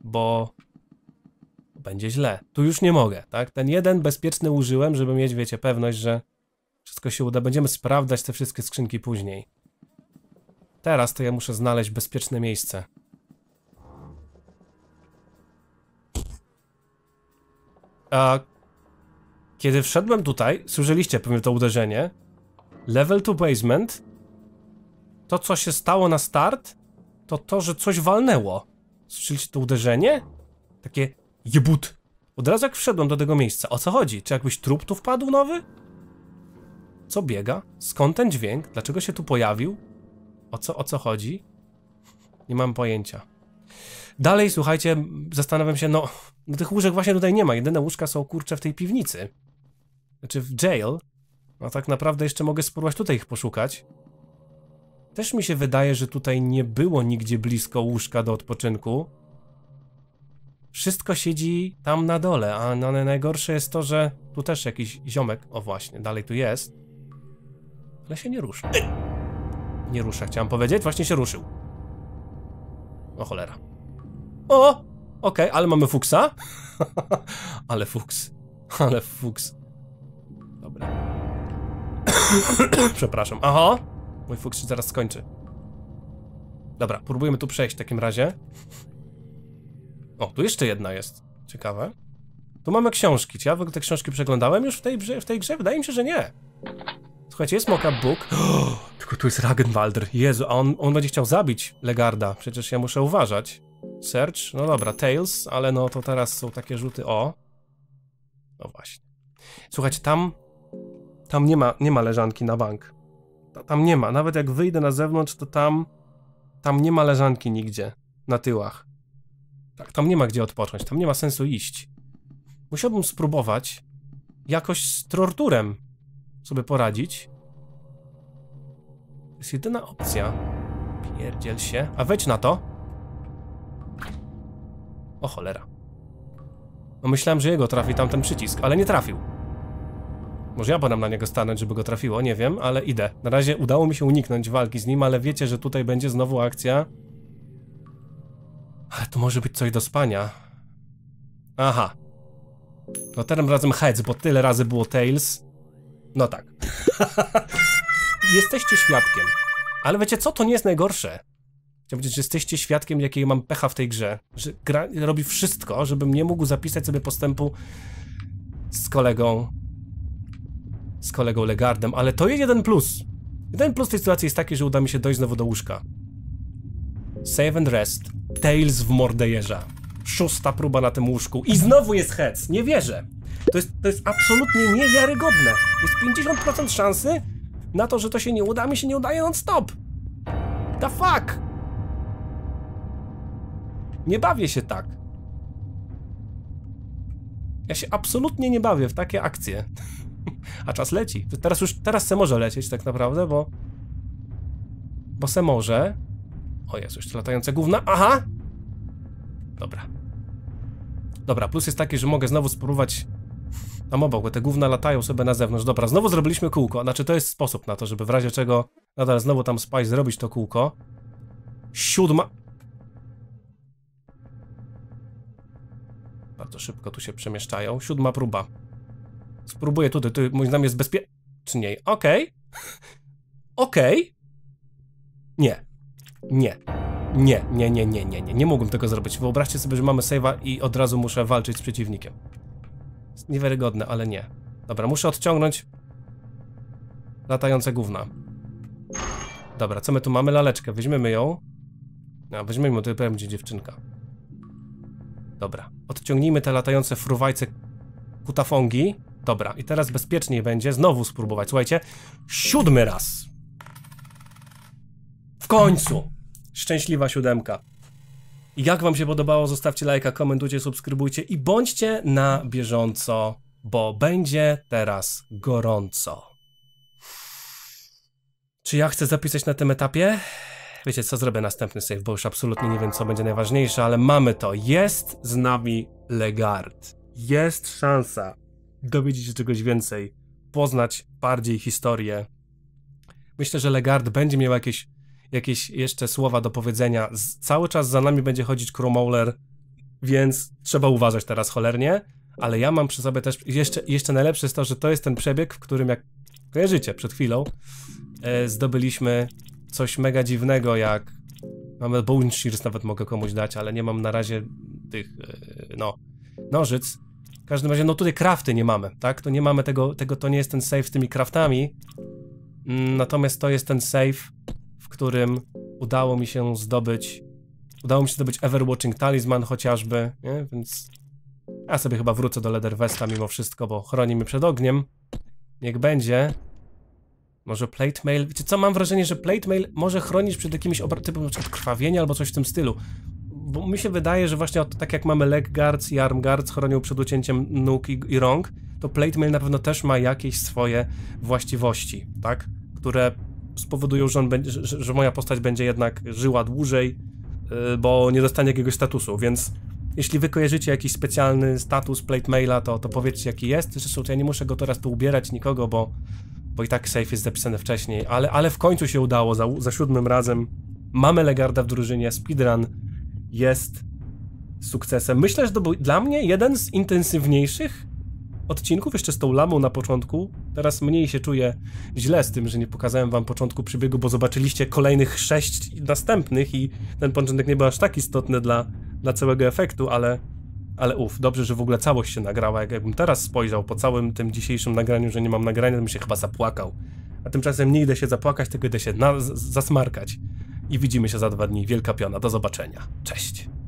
Bo będzie źle. Tu już nie mogę, tak? Ten jeden bezpieczny użyłem, żeby mieć, wiecie, pewność, że wszystko się uda. Będziemy sprawdzać te wszystkie skrzynki później. Teraz to ja muszę znaleźć bezpieczne miejsce. A kiedy wszedłem tutaj, słyszeliście pewnie to uderzenie. Level to basement. To, co się stało na start, to to, że coś walnęło. Słyszeliście to uderzenie? Takie jebut. Od razu jak wszedłem do tego miejsca, o co chodzi? Czy jakbyś trup tu wpadł nowy? Co biega? Skąd ten dźwięk? Dlaczego się tu pojawił? O co, o co chodzi? Nie mam pojęcia. Dalej, słuchajcie, zastanawiam się, no, no tych łóżek właśnie tutaj nie ma. Jedyne łóżka są, kurcze, w tej piwnicy. Znaczy w jail. No tak naprawdę jeszcze mogę spróbować tutaj ich poszukać. Też mi się wydaje, że tutaj nie było nigdzie blisko łóżka do odpoczynku. Wszystko siedzi tam na dole, a no, najgorsze jest to, że tu też jakiś ziomek, o właśnie, dalej tu jest. Ale się nie rusza. Nie rusza, chciałem powiedzieć, właśnie się ruszył. O cholera. O! Okej, okay, ale mamy fuksa. ale fuks. Ale fuks. Dobra. Przepraszam. Aha! Mój fuks się zaraz skończy. Dobra, próbujemy tu przejść w takim razie. O, tu jeszcze jedna jest. Ciekawe. Tu mamy książki. Czy ja w ogóle te książki przeglądałem już w tej, w tej grze? Wydaje mi się, że nie. Słuchajcie, jest mock-up Oh, tylko tu jest Ragnwaldr. Jezu, a on, on będzie chciał zabić Legarda. Przecież ja muszę uważać. Search, no dobra, Tails, ale no to teraz są takie rzuty o. No właśnie. Słuchajcie, tam tam nie ma, nie ma leżanki na bank. Tam nie ma. Nawet jak wyjdę na zewnątrz, to tam tam nie ma leżanki nigdzie na tyłach. Tak, tam nie ma gdzie odpocząć. Tam nie ma sensu iść. Musiałbym spróbować jakoś z torturem sobie poradzić. To jest jedyna opcja. Pierdziel się. A wejdź na to. O cholera. No myślałem, że jego trafi tamten przycisk, ale nie trafił. Może ja powinnam na niego stanąć, żeby go trafiło, nie wiem, ale idę. Na razie udało mi się uniknąć walki z nim, ale wiecie, że tutaj będzie znowu akcja. Ale to może być coś do spania. Aha. No tym razem heads, bo tyle razy było tails. No tak. jesteście świadkiem. Ale wiecie co, to nie jest najgorsze. Chciałbym powiedzieć, że jesteście świadkiem, jakiej mam pecha w tej grze. Że gra robi wszystko, żebym nie mógł zapisać sobie postępu z kolegą. z kolegą Legardem, ale to jest jeden plus. Jeden plus tej sytuacji jest taki, że uda mi się dojść znowu do łóżka. Save and rest. Tails w mordejerza. Szósta próba na tym łóżku. I znowu jest hec. Nie wierzę. To jest, to jest absolutnie niewiarygodne. Jest 50% szansy na to, że to się nie uda, mi się nie udaje non-stop. The fuck? Nie bawię się tak. Ja się absolutnie nie bawię w takie akcje. A czas leci. Teraz już, teraz se może lecieć tak naprawdę, bo... Bo se może. O Jezu, jeszcze latające gówna. Aha! Dobra. Dobra, plus jest taki, że mogę znowu spróbować tam no obok, bo te główne latają sobie na zewnątrz. Dobra, znowu zrobiliśmy kółko. Znaczy, to jest sposób na to, żeby w razie czego nadal znowu tam spać, zrobić to kółko. Siódma... Bardzo szybko tu się przemieszczają. Siódma próba. Spróbuję tutaj, tu moim zdaniem jest bezpieczniej. Okej. Okay. Okej. Okay. Nie. Nie. Nie, nie, nie, nie, nie, nie. Nie mogłem tego zrobić. Wyobraźcie sobie, że mamy save'a i od razu muszę walczyć z przeciwnikiem. Jest niewiarygodne, ale nie. Dobra, muszę odciągnąć latające gówna. Dobra, co my tu mamy? Laleczkę. Weźmiemy ją. No, weźmiemy, to będzie dziewczynka. Dobra. Odciągnijmy te latające fruwajce kutafongi. Dobra, i teraz bezpieczniej będzie znowu spróbować. Słuchajcie, siódmy raz. W końcu! Szczęśliwa siódemka. Jak wam się podobało, zostawcie lajka, komentujcie, subskrybujcie i bądźcie na bieżąco, bo będzie teraz gorąco. Czy ja chcę zapisać na tym etapie? Wiecie co, zrobię następny save, bo już absolutnie nie wiem co będzie najważniejsze, ale mamy to. Jest z nami Legard. Jest szansa dowiedzieć się czegoś więcej, poznać bardziej historię. Myślę, że Legard będzie miał jakieś jakieś jeszcze słowa do powiedzenia. cały czas za nami będzie chodzić Cromowler, więc trzeba uważać teraz cholernie, ale ja mam przy sobie też, jeszcze, jeszcze najlepsze jest to, że to jest ten przebieg, w którym jak kojarzycie przed chwilą, e, zdobyliśmy coś mega dziwnego jak, mamy bone shears nawet mogę komuś dać, ale nie mam na razie tych, e, no, nożyc. W każdym razie, no tutaj crafty nie mamy, tak? To nie mamy tego, tego to nie jest ten save z tymi craftami. Mm, natomiast to jest ten save w którym udało mi się zdobyć udało mi się zdobyć Everwatching Talisman chociażby, nie? więc ja sobie chyba wrócę do vesta mimo wszystko, bo chroni mnie przed ogniem. Niech będzie. Może plate mail. Wiecie co, mam wrażenie, że plate mail może chronić przed jakimiś typem np. krwawienia albo coś w tym stylu. Bo mi się wydaje, że właśnie tak jak mamy leg guards i arm guards chronią przed ucięciem nóg i, i rąk, to plate mail na pewno też ma jakieś swoje właściwości, tak? Które spowodują, że, będzie, że, że moja postać będzie jednak żyła dłużej, y, bo nie dostanie jakiegoś statusu, więc jeśli wy kojarzycie jakiś specjalny status plate maila, to, to powiedzcie jaki jest. Zresztą ja nie muszę go teraz tu ubierać nikogo, bo, bo i tak safe jest zapisany wcześniej, ale, ale w końcu się udało, za, za siódmym razem mamy Legarda w drużynie, speedrun jest sukcesem. Myślę, że to był dla mnie jeden z intensywniejszych odcinków, jeszcze z tą lamą na początku. Teraz mniej się czuję źle z tym, że nie pokazałem wam początku przybiegu, bo zobaczyliście kolejnych sześć następnych i ten początek nie był aż tak istotny dla, dla całego efektu, ale, ale uff, dobrze, że w ogóle całość się nagrała. jakbym teraz spojrzał po całym tym dzisiejszym nagraniu, że nie mam nagrania, to bym się chyba zapłakał. A tymczasem nie idę się zapłakać, tylko idę się na, zasmarkać. I widzimy się za dwa dni. Wielka piona. Do zobaczenia. Cześć.